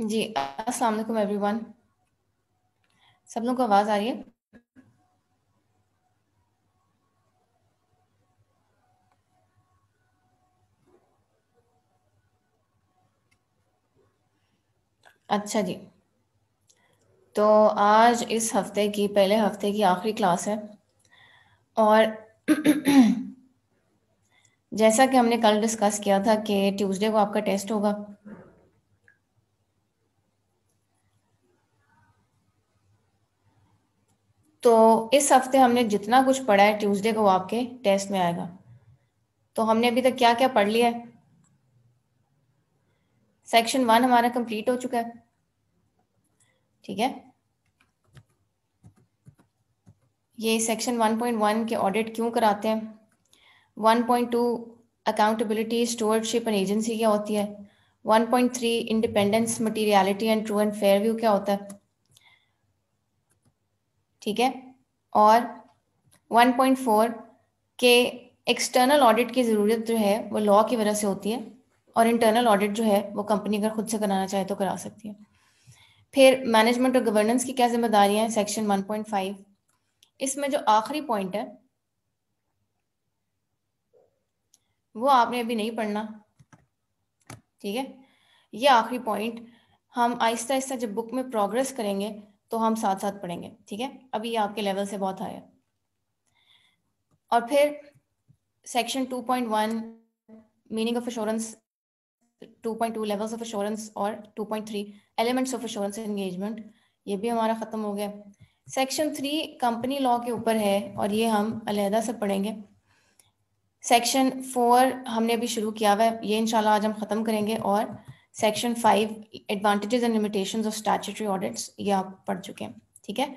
जी अस्सलाम वालेकुम एवरीवन सब लोग को आवाज़ आ रही है अच्छा जी तो आज इस हफ्ते की पहले हफ्ते की आखिरी क्लास है और जैसा कि हमने कल डिस्कस किया था कि ट्यूसडे को आपका टेस्ट होगा तो इस हफ्ते हमने जितना कुछ पढ़ा है ट्यूसडे को वो आपके टेस्ट में आएगा तो हमने अभी तक क्या क्या पढ़ लिया है सेक्शन वन हमारा कंप्लीट हो चुका है ठीक है ये सेक्शन 1.1 के ऑडिट क्यों कराते हैं 1.2 अकाउंटेबिलिटी स्टोरशिप एंड एजेंसी क्या होती है 1.3 independence materiality and true and fair view क्या होता है ठीक है और 1.4 के एक्सटर्नल ऑडिट की ज़रूरत जो है वो लॉ की वजह से होती है और इंटरनल ऑडिट जो है वो कंपनी अगर खुद से कराना चाहे तो करा सकती है फिर मैनेजमेंट और गवर्नेंस की क्या जिम्मेदारियां हैं सेक्शन 1.5 इसमें जो आखिरी पॉइंट है वो आपने अभी नहीं पढ़ना ठीक है ये आखिरी पॉइंट हम आहिस्ता आहिस्ता जब बुक में प्रोग्रेस करेंगे तो हम साथ साथ पढ़ेंगे ठीक है अभी आपके लेवल से बहुत हाई है और फिर section 2.1 meaning of assurance 2.2 levels of assurance और 2.3 एलिमेंट्स ऑफ एश्योरेंस एंगेजमेंट ये भी हमारा ख़त्म हो गया सेक्शन थ्री कंपनी लॉ के ऊपर है और ये हम अलहदा से पढ़ेंगे सेक्शन फोर हमने अभी शुरू किया हुआ है ये इंशाल्लाह आज हम ख़त्म करेंगे और section five advantages and limitations of statutory audits ये आप पढ़ चुके हैं ठीक है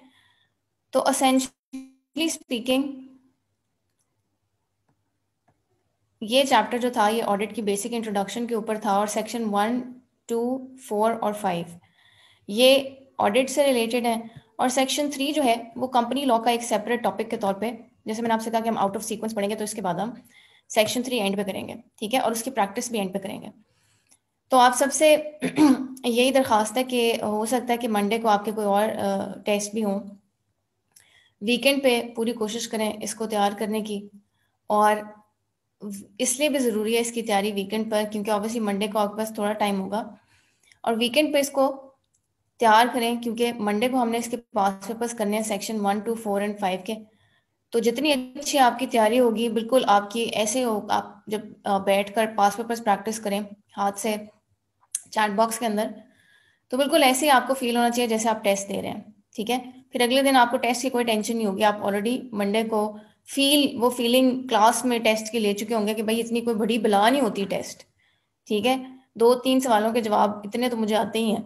तो असेंशली स्पीकिंग ये चैप्टर जो था ये ऑडिट की बेसिक इंट्रोडक्शन के ऊपर था और सेक्शन वन टू फोर और फाइव ये ऑडिट से रिलेटेड है और सेक्शन थ्री जो है वो कंपनी लॉ का एक सेपरेट टॉपिक के तौर पे जैसे मैंने आपसे कहा कि हम आउट ऑफ सीक्वेंस पढ़ेंगे तो इसके बाद हम सेक्शन थ्री एंड पे करेंगे ठीक है और उसकी प्रैक्टिस भी एंड पे करेंगे तो आप सबसे यही दरख्वास्त है कि हो सकता है कि मंडे को आपके कोई और टेस्ट भी हों वीकेंड पे पूरी कोशिश करें इसको तैयार करने की और इसलिए भी ज़रूरी है इसकी तैयारी वीकेंड पर क्योंकि ऑब्वियसली मंडे को आपके पास थोड़ा टाइम होगा और वीकेंड पे इसको तैयार करें क्योंकि मंडे को हमने इसके पास पेपर्स करने हैं section one two four and five के तो जितनी अच्छी आपकी तैयारी होगी बिल्कुल आपकी ऐसे हो आप जब बैठ कर पास पेपर्स प्रैक्टिस करें हाथ से चैट बॉक्स के अंदर तो बिल्कुल ऐसे ही आपको फील होना चाहिए जैसे आप टेस्ट दे रहे हैं ठीक है फिर अगले दिन आपको टेस्ट की कोई टेंशन नहीं होगी आप ऑलरेडी मंडे को फील वो फीलिंग क्लास में टेस्ट के ले चुके होंगे कि भाई इतनी कोई बड़ी बला नहीं होती टेस्ट ठीक है दो तीन सवालों के जवाब इतने तो मुझे आते ही हैं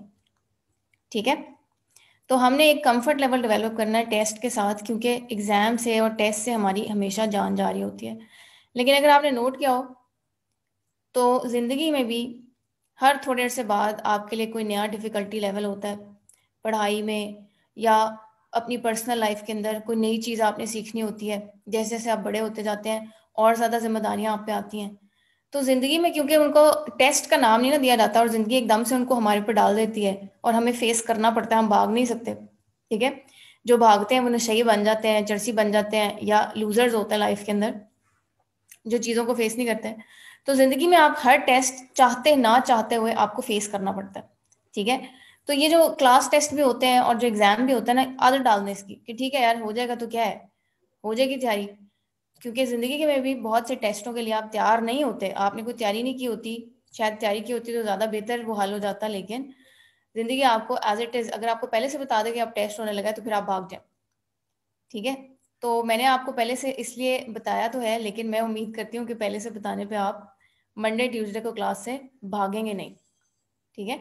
ठीक है तो हमने एक कंफर्ट लेवल डेवलप करना है टेस्ट के साथ क्योंकि एग्जाम से और टेस्ट से हमारी हमेशा जान जा रही होती है लेकिन अगर आपने नोट किया हो तो ज़िंदगी में भी हर थोड़ी देर से बाद आपके लिए कोई नया डिफ़िकल्टी लेवल होता है पढ़ाई में या अपनी पर्सनल लाइफ के अंदर कोई नई चीज़ आपने सीखनी होती है जैसे जैसे आप बड़े होते जाते हैं और ज़्यादा जिम्मेदारियाँ आप पे आती हैं तो ज़िंदगी में क्योंकि उनको टेस्ट का नाम नहीं ना दिया जाता और ज़िंदगी एकदम से उनको हमारे ऊपर डाल देती है और हमें फेस करना पड़ता है हम भाग नहीं सकते ठीक है जो भागते हैं वो नशई बन जाते हैं जर्सी बन जाते हैं या लूजर्स होते हैं लाइफ के अंदर जो चीज़ों को फेस नहीं करते हैं तो जिंदगी में आप हर टेस्ट चाहते ना चाहते हुए आपको फेस करना पड़ता है ठीक है तो ये जो क्लास टेस्ट भी होते हैं और जो एग्जाम भी होता है ना आदत डालने इसकी कि ठीक है यार हो जाएगा तो क्या है हो जाएगी तैयारी क्योंकि जिंदगी के में भी बहुत से टेस्टों के लिए आप तैयार नहीं होते आपने कोई तैयारी नहीं की होती शायद तैयारी की होती तो ज्यादा बेहतर वो हाल हो जाता लेकिन जिंदगी आपको एज इट इज अगर आपको पहले से बता दे कि आप टेस्ट होने लगा तो फिर आप भाग जाए ठीक है तो मैंने आपको पहले से इसलिए बताया तो है लेकिन मैं उम्मीद करती हूँ कि पहले से बताने पे आप मंडे ट्यूसडे को क्लास से भागेंगे नहीं ठीक है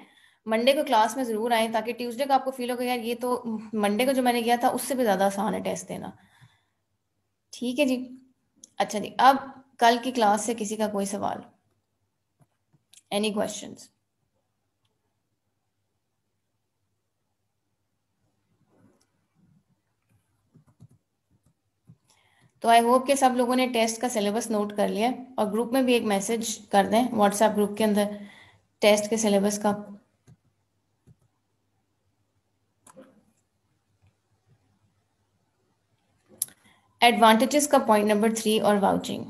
मंडे को क्लास में ज़रूर आए ताकि ट्यूसडे का आपको फील होगा यार ये तो मंडे को जो मैंने किया था उससे भी ज़्यादा आसान है टेस्ट देना ठीक है जी अच्छा जी अब कल की क्लास से किसी का कोई सवाल एनी क्वेश्चंस तो आई होप कि सब लोगों ने टेस्ट का सिलेबस नोट कर लिया और ग्रुप में भी एक मैसेज कर दें व्हाट्सएप ग्रुप के अंदर टेस्ट के सिलेबस का एडवांटेजेस का पॉइंट नंबर थ्री और वाउचिंग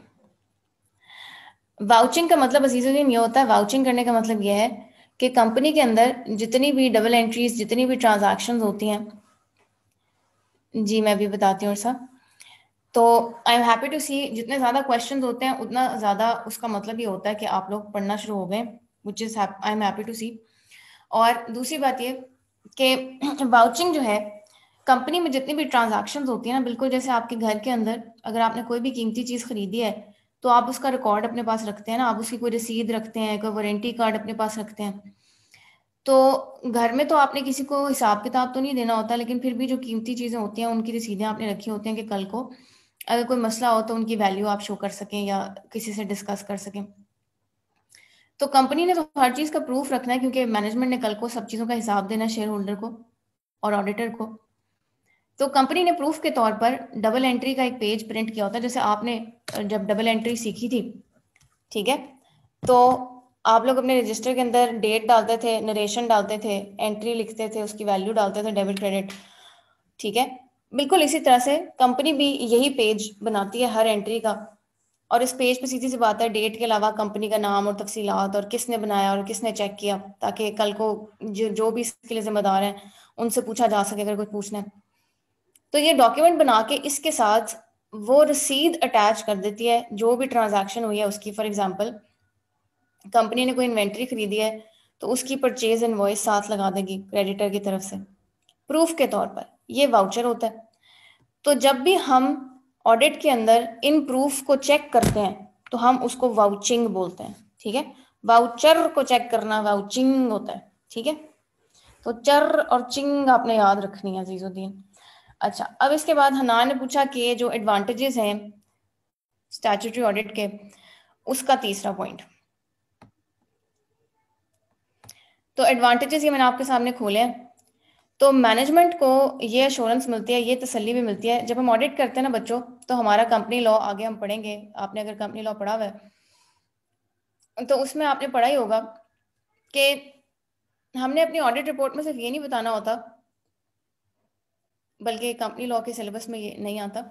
वाउचिंग का मतलब अजीजुद्दीन ये होता है वाउचिंग करने का मतलब यह है कि कंपनी के अंदर जितनी भी डबल एंट्रीज जितनी भी ट्रांजैक्शंस होती हैं जी मैं भी बताती हूँ साहब तो I am happy to see जितने ज़्यादा क्वेश्चन होते हैं उतना ज़्यादा उसका मतलब ये होता है कि आप लोग पढ़ना शुरू हो गए which is I am happy to see और दूसरी बात ये कि वाउचिंग जो है कंपनी में जितनी भी ट्रांजेक्शन होती है ना बिल्कुल जैसे आपके घर के अंदर अगर आपने कोई भी कीमती चीज़ खरीदी है तो आप उसका रिकॉर्ड अपने पास रखते हैं ना आप उसकी कोई रसीद रखते हैं कोई वारंटी कार्ड अपने पास रखते हैं तो घर में तो आपने किसी को हिसाब किताब तो नहीं देना होता लेकिन फिर भी जो कीमती चीज़ें होती हैं उनकी रसीदें आपने रखी होती हैं कि कल को अगर कोई मसला हो तो उनकी वैल्यू आप शो कर सकें या किसी से डिस्कस कर सकें तो कंपनी ने तो हर चीज़ का प्रूफ रखना है क्योंकि मैनेजमेंट ने कल को सब चीज़ों का हिसाब देना शेयर होल्डर को और ऑडिटर को तो कंपनी ने प्रूफ के तौर पर डबल एंट्री का एक पेज प्रिंट किया होता है जैसे आपने जब डबल एंट्री सीखी थी ठीक है तो आप लोग अपने रजिस्टर के अंदर डेट डालते थे नरेशन डालते थे एंट्री लिखते थे उसकी वैल्यू डालते थे डेबिट क्रेडिट ठीक है बिल्कुल इसी तरह से कंपनी भी यही पेज बनाती है हर एंट्री का और इस पेज पे सीधी सी बात है डेट के अलावा कंपनी का नाम और तफसीलात और किसने बनाया और किसने चेक किया ताकि कल को जो जो भी इसके लिए जिम्मेदार हैं उनसे पूछा जा सके अगर कुछ पूछना है तो ये डॉक्यूमेंट बना के इसके साथ वो रसीद अटैच कर देती है जो भी ट्रांजेक्शन हुई है उसकी फॉर एग्जाम्पल कंपनी ने कोई इन्वेंट्री खरीदी है तो उसकी परचेज इनवॉइस साथ लगा देगी क्रेडिटर की तरफ से प्रूफ के तौर पर ये वाउचर होता है तो जब भी हम ऑडिट के अंदर इन प्रूफ को चेक करते हैं तो हम उसको वाउचिंग बोलते हैं ठीक है वाउचर को चेक करना वाउचिंग होता है ठीक है तो चर और चिंग आपने याद रखनी है अजीजुद्दीन अच्छा अब इसके बाद हना ने पूछा कि जो एडवांटेजेस हैं स्टैचूटरी ऑडिट के उसका तीसरा पॉइंट तो एडवांटेजेस ये मैंने आपके सामने खोले हैं तो मैनेजमेंट को ये अश्योरेंस मिलती है ये तसली भी मिलती है जब हम ऑडिट करते हैं ना बच्चों तो हमारा कंपनी लॉ आगे हम पढ़ेंगे आपने अगर कंपनी लॉ पढ़ा हुआ है तो उसमें आपने पढ़ा ही होगा कि हमने अपनी ऑडिट रिपोर्ट में सिर्फ ये नहीं बताना होता बल्कि कंपनी लॉ के सिलेबस में ये नहीं आता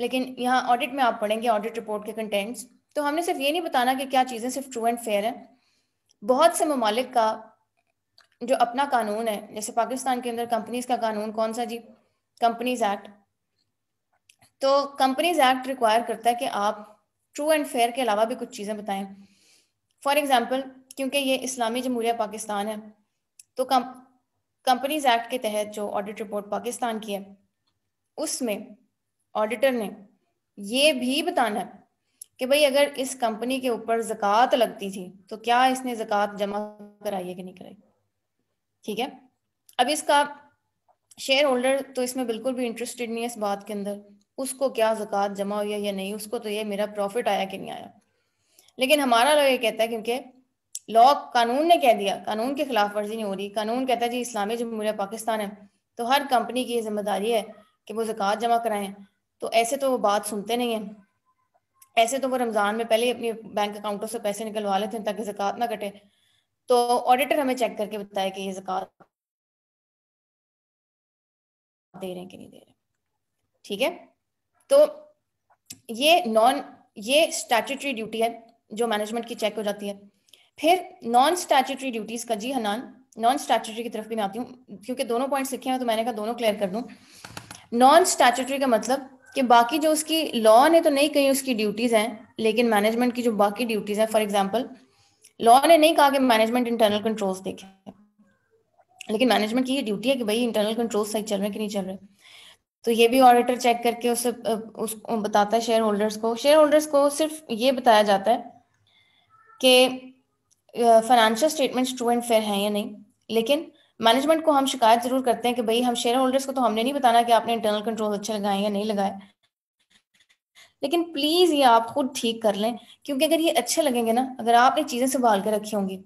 लेकिन यहाँ ऑडिट में आप पढ़ेंगे ऑडिट रिपोर्ट के कंटेंट्स तो हमने सिर्फ ये नहीं बताना कि क्या चीज़ें सिर्फ ट्रू एंड फेयर हैं बहुत से ममालिक का जो अपना कानून है जैसे पाकिस्तान के अंदर कंपनीज का कानून कौन सा जी कंपनीज एक्ट तो कंपनीज एक्ट रिक्वायर करता है कि आप ट्रू एंड फेयर के अलावा भी कुछ चीज़ें बताएं फॉर एग्जाम्पल क्योंकि ये इस्लामी जमहूरिया पाकिस्तान है तो कंपनीज एक्ट के तहत जो ऑडिट रिपोर्ट पाकिस्तान की है उसमें ऑडिटर ने ये भी बताना है कि भाई अगर इस कंपनी के ऊपर जक़ात लगती थी तो क्या इसने जक़ात जमा कराई है कि नहीं कराई ठीक है अब इसका शेयर होल्डर तो इसमें बिल्कुल भी इंटरेस्टेड नहीं है इस बात के अंदर उसको क्या जक़ात जमा हुई है या नहीं उसको तो ये मेरा प्रॉफिट आया कि नहीं आया लेकिन हमारा लॉ ये कहता है क्योंकि लॉ कानून ने कह दिया कानून के खिलाफ वर्जी नहीं हो रही कानून कहता है जी इस्लामी जमहूरिया पाकिस्तान है तो हर कंपनी की जिम्मेदारी है कि वो जक़ात जमा कराएं तो ऐसे तो वो बात सुनते नहीं है ऐसे तो वो रमज़ान में पहले ही अपने बैंक अकाउंटों से पैसे निकलवा लेते हैं ताकि जक़ात ना कटे तो ऑडिटर हमें चेक करके बताए कि ये जक़ात दे रहे हैं कि नहीं दे रहे ठीक है तो ये नॉन ये स्टैट्यूटरी ड्यूटी है जो मैनेजमेंट की चेक हो जाती है फिर नॉन स्टैट्यूटरी ड्यूटीज का जी हनान नॉन स्टैट्यूटरी की तरफ भी मैं आती हूँ क्योंकि दोनों पॉइंट सीखे हैं तो मैंने कहा दोनों क्लियर कर दूँ नॉन स्टैट्यूटरी का मतलब कि बाकी जो उसकी लॉ ने तो नहीं कही उसकी ड्यूटीज हैं लेकिन मैनेजमेंट की जो बाकी ड्यूटीज हैं फॉर एग्जाम्पल लॉ ने नहीं कहा कि मैनेजमेंट इंटरनल कंट्रोल्स देखे लेकिन मैनेजमेंट की ये ड्यूटी है कि भाई इंटरनल कंट्रोल्स सही चल रहे कि नहीं चल रहे तो ये भी ऑडिटर चेक करके उसे उस बताता है शेयर होल्डर्स को शेयर होल्डर्स को सिर्फ ये बताया जाता है कि financial statements true and fair हैं या नहीं लेकिन मैनेजमेंट को हम शिकायत जरूर करते हैं कि भाई हम शेयर होल्डर्स को तो हमने नहीं बताना कि आपने इंटरनल कंट्रोल अच्छे लगाए या नहीं लगाए लेकिन प्लीज ये आप खुद ठीक कर लें क्योंकि अगर ये अच्छे लगेंगे ना अगर आपने चीजें संभाल कर रखी होंगी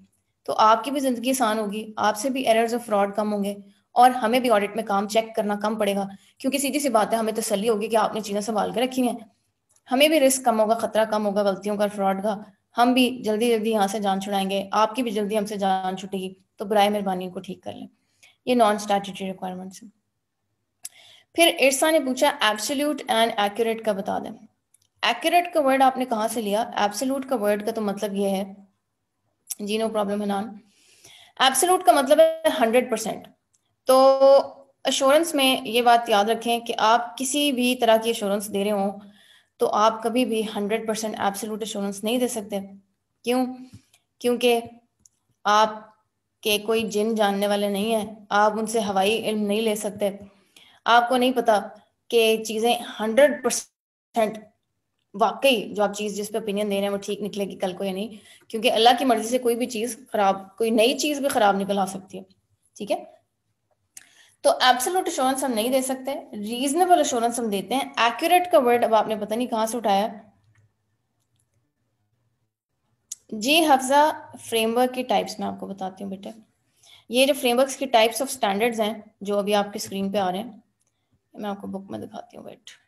तो आपकी भी जिंदगी आसान होगी आपसे भी एरर्स और फ्रॉड कम होंगे और हमें भी ऑडिट में काम चेक करना कम पड़ेगा क्योंकि सीधी सी बात है हमें तसली होगी कि आपने चीजें संभाल कर रखी हैं हमें भी रिस्क कम होगा खतरा कम होगा गलतियों का फ्रॉड का हम भी जल्दी जल्दी यहाँ से जान छुड़ाएंगे आपकी भी जल्दी हमसे जान छुटेगी तो बर मेहरबानी को ठीक कर लें ये नॉन स्टैट्यूटरी रिक्वायरमेंट्स है फिर इर्सा ने पूछा एब्सोल्यूट एंड एक्यूरेट का बता दें एक्यूरेट का वर्ड आपने कहा से लिया एब्सोल्यूट का वर्ड का तो मतलब ये है जी नो प्रॉब्लम है नॉन एब्सोल्यूट का मतलब है हंड्रेड परसेंट तो अश्योरेंस में ये बात याद रखें कि आप किसी भी तरह की अश्योरेंस दे रहे हो तो आप कभी भी हंड्रेड परसेंट एब्सोल्यूट एश्योरेंस नहीं दे सकते क्यों क्योंकि आप के कोई जिन जानने वाले नहीं है आप उनसे हवाई इल्म नहीं ले सकते आपको नहीं पता कि चीज़ें हंड्रेड परसेंट वाकई जो आप चीज जिस पे ओपिनियन दे रहे हैं वो ठीक निकलेगी कल को या नहीं क्योंकि अल्लाह की मर्जी से कोई भी चीज खराब कोई नई चीज भी खराब निकल आ सकती है ठीक है तो एब्सोलूट अश्योरेंस हम नहीं दे सकते रीजनेबल अश्योरेंस हम देते हैं एक्यूरेट का वर्ड अब आपने पता नहीं कहां से उठाया जी हफ्जा फ्रेमवर्क की टाइप्स में आपको बताती हूँ बेटे ये जो फ्रेमवर्क की टाइप्स ऑफ स्टैंडर्ड्स हैं जो अभी आपकी स्क्रीन पे आ रहे हैं मैं आपको बुक में दिखाती हूँ बेटे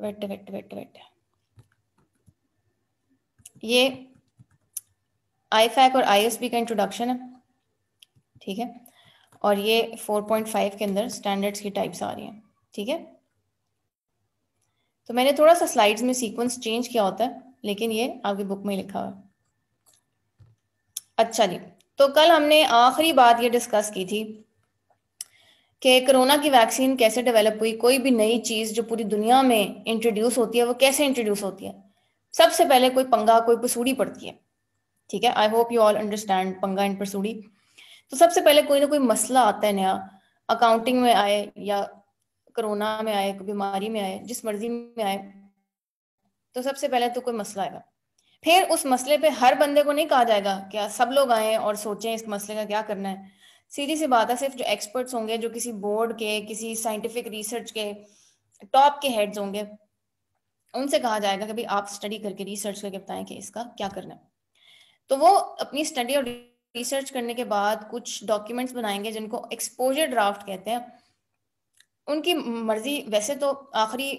वेट वेट वेट वेट ये आई फैक और आईएसबी का इंट्रोडक्शन है ठीक है और ये 4.5 के अंदर स्टैंडर्ड्स की टाइप्स आ रही हैं ठीक है तो मैंने थोड़ा सा स्लाइड्स में सीक्वेंस चेंज किया होता है लेकिन ये आपकी बुक में लिखा हुआ अच्छा जी तो कल हमने आखिरी बात ये डिस्कस की थी कि कोरोना की वैक्सीन कैसे डेवलप हुई कोई भी नई चीज़ जो पूरी दुनिया में इंट्रोड्यूस होती है वो कैसे इंट्रोड्यूस होती है सबसे पहले कोई पंगा कोई पसूड़ी पड़ती है ठीक है I hope you all understand पंगा एंड पसूड़ी तो सबसे पहले कोई ना कोई मसला आता है नया अकाउंटिंग में आए या कोरोना में आए बीमारी में आए जिस मर्जी में आए तो सबसे पहले तो कोई मसला आएगा फिर उस मसले पे हर बंदे को नहीं कहा जाएगा क्या सब लोग आए और सोचें इस मसले का क्या करना है सीधी सी बात है सिर्फ जो एक्सपर्ट्स होंगे जो किसी बोर्ड के किसी साइंटिफिक रिसर्च के टॉप के हेड्स होंगे उनसे कहा जाएगा कि भाई आप स्टडी करके रिसर्च करके बताएं कि इसका क्या करना है तो वो अपनी स्टडी और रिसर्च करने के बाद कुछ डॉक्यूमेंट्स बनाएंगे जिनको एक्सपोजर ड्राफ्ट कहते हैं उनकी मर्जी वैसे तो आखिरी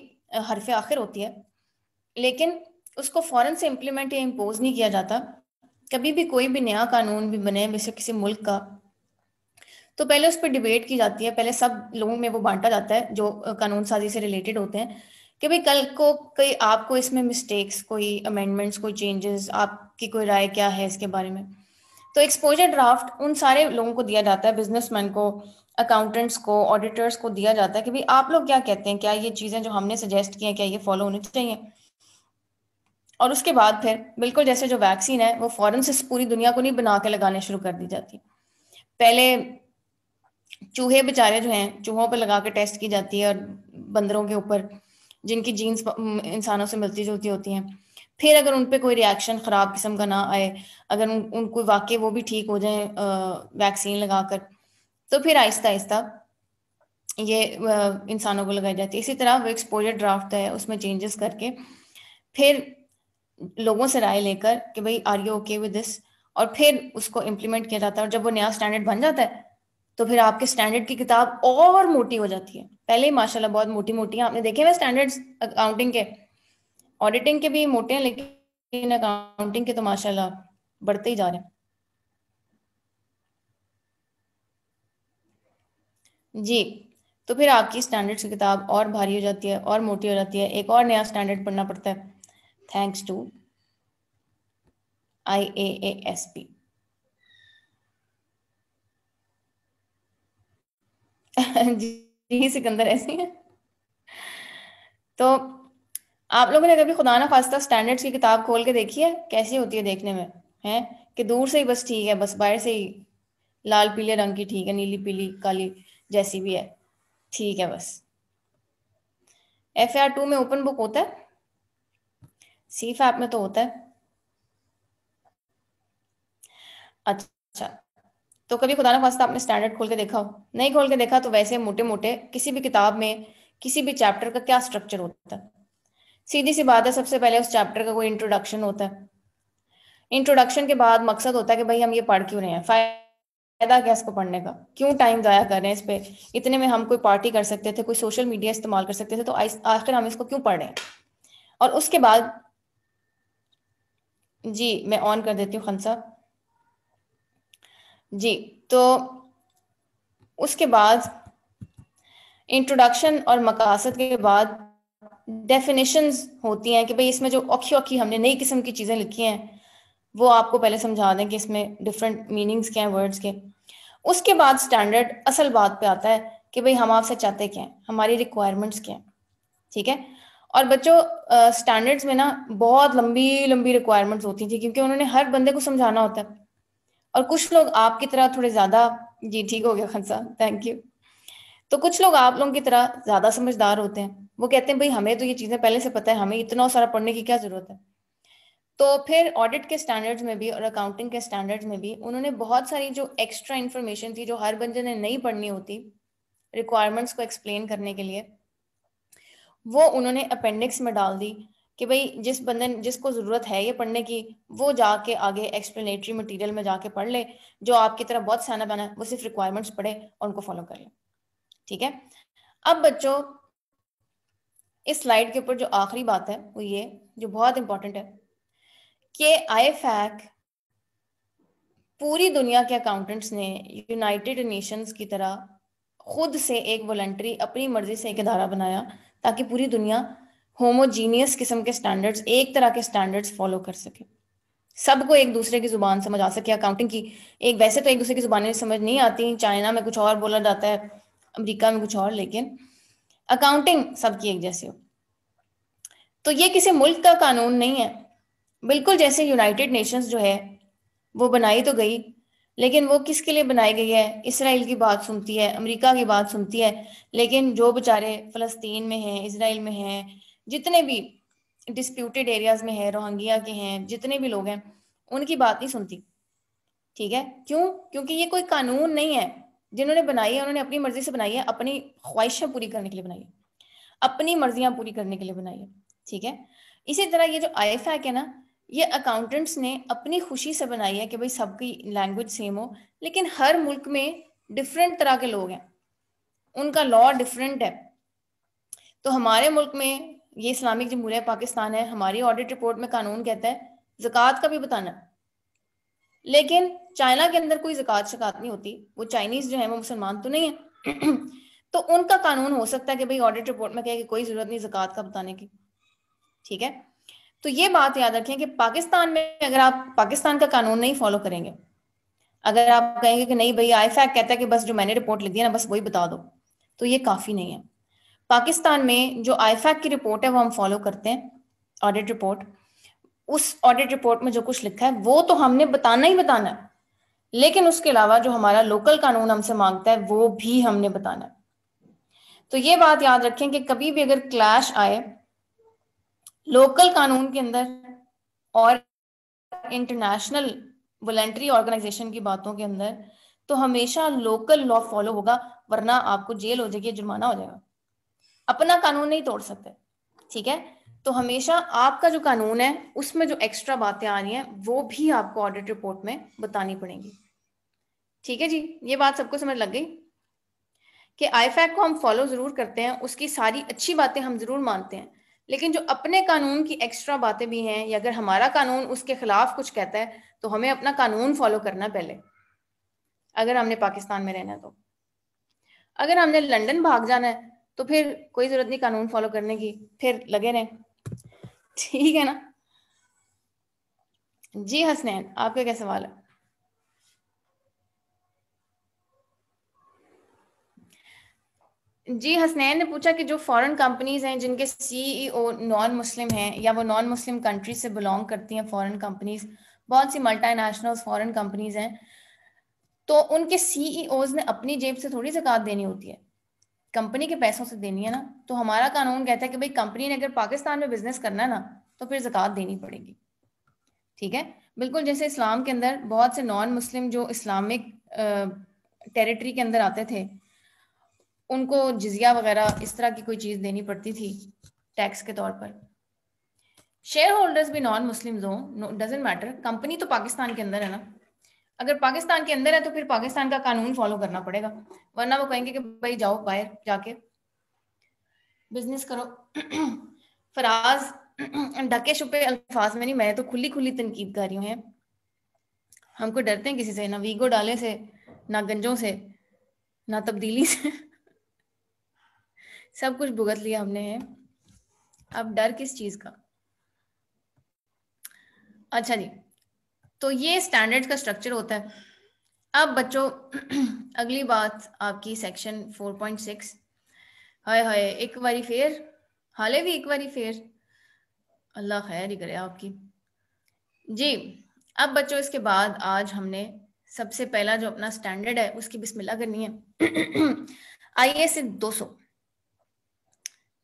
हरफ आखिर होती है लेकिन उसको फॉरन से इम्प्लीमेंट या इम्पोज नहीं किया जाता कभी भी कोई भी नया कानून भी बने जैसे किसी मुल्क का तो पहले उस पर डिबेट की जाती है पहले सब लोगों में वो बांटा जाता है जो कानून साजी से रिलेटेड होते हैं कि भाई कल को कई आपको इसमें मिस्टेक्स कोई अमेंडमेंट्स कोई चेंजेस आपकी कोई राय क्या है इसके बारे में तो एक्सपोजर ड्राफ्ट उन सारे लोगों को दिया जाता है बिजनेसमैन को अकाउंटेंट्स को ऑडिटर्स को दिया जाता है कि भाई आप लोग क्या कहते हैं क्या ये चीज़ें जो हमने सजेस्ट की हैं क्या ये फॉलो होनी चाहिए और उसके बाद फिर बिल्कुल जैसे जो वैक्सीन है वो फॉरन से पूरी दुनिया को नहीं बना के लगाने शुरू कर दी जाती पहले चूहे बेचारे जो हैं चूहों पर लगा के टेस्ट की जाती है और बंदरों के ऊपर जिनकी जीन्स इंसानों से मिलती जुलती होती हैं फिर अगर उन पर कोई रिएक्शन ख़राब किस्म का ना आए अगर उन उनको वाकई वो भी ठीक हो जाए वैक्सीन लगा कर तो फिर आहिस्ता आहिस्ता ये इंसानों को लगाई जाती है इसी तरह वो एक्सपोजर ड्राफ्ट है उसमें चेंजेस करके फिर लोगों से राय लेकर कि भाई are you okay with this और फिर उसको इम्प्लीमेंट किया जाता है और जब वो नया स्टैंडर्ड बन जाता है तो फिर आपके स्टैंडर्ड की किताब और मोटी हो जाती है पहले ही माशाल्लाह बहुत मोटी मोटी है आपने देखे हुए स्टैंडर्ड्स अकाउंटिंग के ऑडिटिंग के भी मोटे हैं लेकिन अकाउंटिंग के तो माशाल्लाह बढ़ते ही जा रहे हैं जी तो फिर आपकी स्टैंडर्ड की किताब और भारी हो जाती है और मोटी हो जाती है एक और नया स्टैंडर्ड पढ़ना पड़ता है thanks to I A S P G Sikandar ऐसी है तो आप लोगों ने कभी खुदा ना खास्ता स्टैंडर्ड्स की किताब खोल के देखी है कैसी होती है देखने में है कि दूर से ही बस ठीक है बस बाहर से ही लाल पीले रंग की ठीक है नीली पीली काली जैसी भी है ठीक है बस एफ आर टू में ओपन बुक होता है सीफ एप में तो होता है अच्छा तो कभी खुदा ना खास्ता आपने स्टैंडर्ड खोल के देखा हो नहीं खोल के देखा तो वैसे मोटे मोटे किसी भी किताब में किसी भी चैप्टर का क्या स्ट्रक्चर होता है सीधी सी बात है सबसे पहले उस चैप्टर का कोई इंट्रोडक्शन होता है इंट्रोडक्शन के बाद मकसद होता है कि भाई हम ये पढ़ क्यों रहे हैं फायदा क्या इसको पढ़ने का क्यों टाइम ज़ाया कर रहे हैं इस पर इतने में हम कोई पार्टी कर सकते थे कोई सोशल मीडिया इस्तेमाल कर सकते थे तो आखिर हम इसको क्यों पढ़ रहे हैं और उसके बाद जी मैं ऑन कर देती हूँ खान साहब जी तो उसके बाद इंट्रोडक्शन और मकासद के बाद डेफिनेशन होती हैं कि भाई इसमें जो औखी औखी हमने नई किस्म की चीज़ें लिखी हैं वो आपको पहले समझा दें कि इसमें डिफरेंट मीनिंग्स क्या हैं वर्ड्स के उसके बाद स्टैंडर्ड असल बात पे आता है कि भाई हम आपसे चाहते क्या हैं हमारी रिक्वायरमेंट्स क्या हैं ठीक है और बच्चों स्टैंडर्ड्स में ना बहुत लंबी लंबी रिक्वायरमेंट्स होती थी क्योंकि उन्होंने हर बंदे को समझाना होता है और कुछ लोग आपकी तरह थोड़े ज्यादा जी ठीक हो गया खान साहब थैंक यू तो कुछ लोग आप लोगों की तरह ज्यादा समझदार होते हैं वो कहते हैं भाई हमें तो ये चीजें पहले से पता है हमें इतना सारा पढ़ने की क्या जरूरत है तो फिर ऑडिट के स्टैंडर्ड्स में भी और अकाउंटिंग के स्टैंडर्ड्स में भी उन्होंने बहुत सारी जो एक्स्ट्रा इन्फॉर्मेशन थी जो हर बंदे ने नहीं पढ़नी होती रिक्वायरमेंट्स को एक्सप्लेन करने के लिए वो उन्होंने अपेंडिक्स में डाल दी कि भाई जिस बंदे जिसको ज़रूरत है ये पढ़ने की वो जाके आगे एक्सप्लेनेटरी मटेरियल में जाके पढ़ ले जो आपकी तरह बहुत सहना बना है वो सिर्फ रिक्वायरमेंट्स पढ़े और उनको फॉलो कर ले ठीक है अब बच्चों इस स्लाइड के ऊपर जो आखिरी बात है वो ये जो बहुत इंपॉर्टेंट है कि आई पूरी दुनिया के अकाउंटेंट्स ने यूनाइटेड नेशंस की तरह खुद से एक वॉल्ट्री अपनी मर्जी से एक इदारा बनाया ताकि पूरी दुनिया होमोजीनियस किस्म के स्टैंडर्ड्स एक तरह के स्टैंडर्ड्स फॉलो कर सके सबको एक दूसरे की जुबान समझ आ सके अकाउंटिंग की एक वैसे तो एक दूसरे की जुबान समझ नहीं आती चाइना में कुछ और बोला जाता है अमेरिका में कुछ और लेकिन अकाउंटिंग सबकी एक जैसी हो तो ये किसी मुल्क का कानून नहीं है बिल्कुल जैसे यूनाइटेड नेशंस जो है वो बनाई तो गई लेकिन वो किसके लिए बनाई गई है इसराइल की बात सुनती है अमेरिका की बात सुनती है लेकिन जो बेचारे फलस्तीन में हैं इसराइल में हैं जितने भी डिस्प्यूटेड एरियाज में है रोहंगिया के हैं जितने भी लोग हैं उनकी बात नहीं सुनती ठीक है क्यों क्योंकि ये कोई कानून नहीं है जिन्होंने बनाई है उन्होंने अपनी मर्जी से बनाई है अपनी ख्वाहिशें पूरी करने के लिए बनाई है अपनी मर्जियां पूरी करने के लिए बनाई है ठीक है इसी तरह ये जो आई है ना ये अकाउंटेंट्स ने अपनी खुशी से बनाई है कि भाई सबकी लैंग्वेज सेम हो लेकिन हर मुल्क में डिफरेंट तरह के लोग हैं उनका लॉ डिफरेंट है तो हमारे मुल्क में ये इस्लामिक जमहूरिया पाकिस्तान है हमारी ऑडिट रिपोर्ट में कानून कहता है जक़ात का भी बताना लेकिन चाइना के अंदर कोई जक़ात शिकात नहीं होती वो चाइनीज जो है वो मुसलमान तो नहीं है तो उनका कानून हो सकता है कि भाई ऑडिट रिपोर्ट में कहे कि कोई ज़रूरत नहीं जक़ात का बताने की ठीक है तो ये बात याद रखें कि पाकिस्तान में अगर आप पाकिस्तान का कानून नहीं फॉलो करेंगे अगर आप कहेंगे कि नहीं भाई आई कहता है कि बस जो मैंने रिपोर्ट लिख दी है ना बस वही बता दो तो ये काफ़ी नहीं है पाकिस्तान में जो आईफैक की रिपोर्ट है वो हम फॉलो करते हैं ऑडिट रिपोर्ट उस ऑडिट रिपोर्ट में जो कुछ लिखा है वो तो हमने बताना ही बताना है लेकिन उसके अलावा जो हमारा लोकल कानून हमसे मांगता है वो भी हमने बताना है तो ये बात याद रखें कि कभी भी अगर क्लैश आए लोकल कानून के अंदर और इंटरनेशनल वॉलेंट्री ऑर्गेनाइजेशन की बातों के अंदर तो हमेशा लोकल लॉ फॉलो होगा वरना आपको जेल हो जाएगी जुर्माना हो जाएगा अपना कानून नहीं तोड़ सकते ठीक है तो हमेशा आपका जो कानून है उसमें जो एक्स्ट्रा बातें आ रही हैं वो भी आपको ऑडिट रिपोर्ट में बतानी पड़ेंगी ठीक है जी ये बात सबको समझ लग गई कि आईफैक को हम फॉलो जरूर करते हैं उसकी सारी अच्छी बातें हम जरूर मानते हैं लेकिन जो अपने कानून की एक्स्ट्रा बातें भी हैं या अगर हमारा कानून उसके खिलाफ कुछ कहता है तो हमें अपना कानून फॉलो करना पहले अगर हमने पाकिस्तान में रहना तो अगर हमने लंदन भाग जाना है तो फिर कोई जरूरत नहीं कानून फॉलो करने की फिर लगे रहे ठीक है ना जी हसनैन आपका क्या सवाल है जी हसनैन ने पूछा कि जो फॉरेन कंपनीज हैं जिनके सीईओ नॉन मुस्लिम हैं या वो नॉन मुस्लिम कंट्री से बिलोंग करती हैं फॉरेन कंपनीज बहुत सी मल्टानेशनल फॉरेन कंपनीज हैं तो उनके सीईओज e ने अपनी जेब से थोड़ी जकत देनी होती है कंपनी के पैसों से देनी है ना तो हमारा कानून कहता है कि भाई कंपनी ने अगर पाकिस्तान में बिजनेस करना है ना तो फिर जक़ात देनी पड़ेगी ठीक है बिल्कुल जैसे इस्लाम के अंदर बहुत से नॉन मुस्लिम जो इस्लामिक टेरिटरी के अंदर आते थे उनको जिजिया वगैरह इस तरह की कोई चीज़ देनी पड़ती थी टैक्स के तौर पर शेयर होल्डर्स भी नॉन मुस्लिम हों डजेंट मैटर कंपनी तो पाकिस्तान के अंदर है ना अगर पाकिस्तान के अंदर है तो फिर पाकिस्तान का कानून फॉलो करना पड़ेगा वरना वो कहेंगे कि भाई जाओ बाहर जाके बिजनेस करो फराज ढके छुपे अल्फाज में नहीं मैं तो खुली खुली तनकीद कर रही हूँ हमको डरते हैं किसी से ना वीगो डाले से ना गंजों से ना तब्दीली से सब कुछ भुगत लिया हमने है अब डर किस चीज का अच्छा जी तो ये स्टैंडर्ड का स्ट्रक्चर होता है अब बच्चों अगली बात आपकी सेक्शन 4.6 हाय हाय एक बारी फिर हाले भी एक बारी फिर अल्लाह खैर ही करे आपकी जी अब बच्चों इसके बाद आज हमने सबसे पहला जो अपना स्टैंडर्ड है उसकी बिस्मिल्लाह करनी है आई एस दो सौ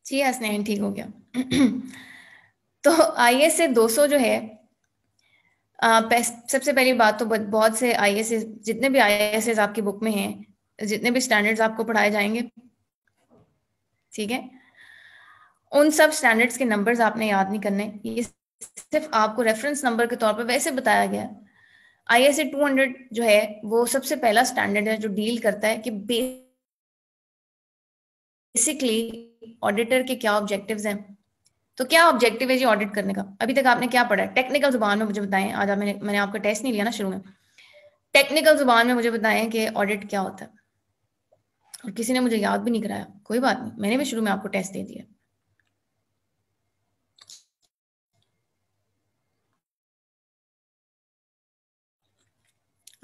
जी हसनैन हाँ, ठीक हो गया तो आई एस दो सौ जो है सबसे पहली बात तो बहुत से आई एस एस जितने भी आई एस एस आपकी बुक में हैं जितने भी स्टैंडर्ड्स आपको पढ़ाए जाएंगे ठीक है उन सब स्टैंडर्ड्स के नंबर्स आपने याद नहीं करने ये सिर्फ आपको रेफरेंस नंबर के तौर पर वैसे बताया गया I S A two hundred जो है वो सबसे पहला स्टैंडर्ड है जो डील करता है कि बेसिकली ऑडिटर के क्या ऑब्जेक्टिव्स हैं तो क्या ऑब्जेक्टिव है जी ऑडिट करने का अभी तक आपने क्या पढ़ा है टेक्निकल जुबान में मुझे बताएं आज मैंने मैंने आपका टेस्ट नहीं लिया ना शुरू में टेक्निकल जुबान में मुझे बताएं कि ऑडिट क्या होता है और किसी ने मुझे याद भी नहीं कराया कोई बात नहीं मैंने भी शुरू में आपको टेस्ट दे दिया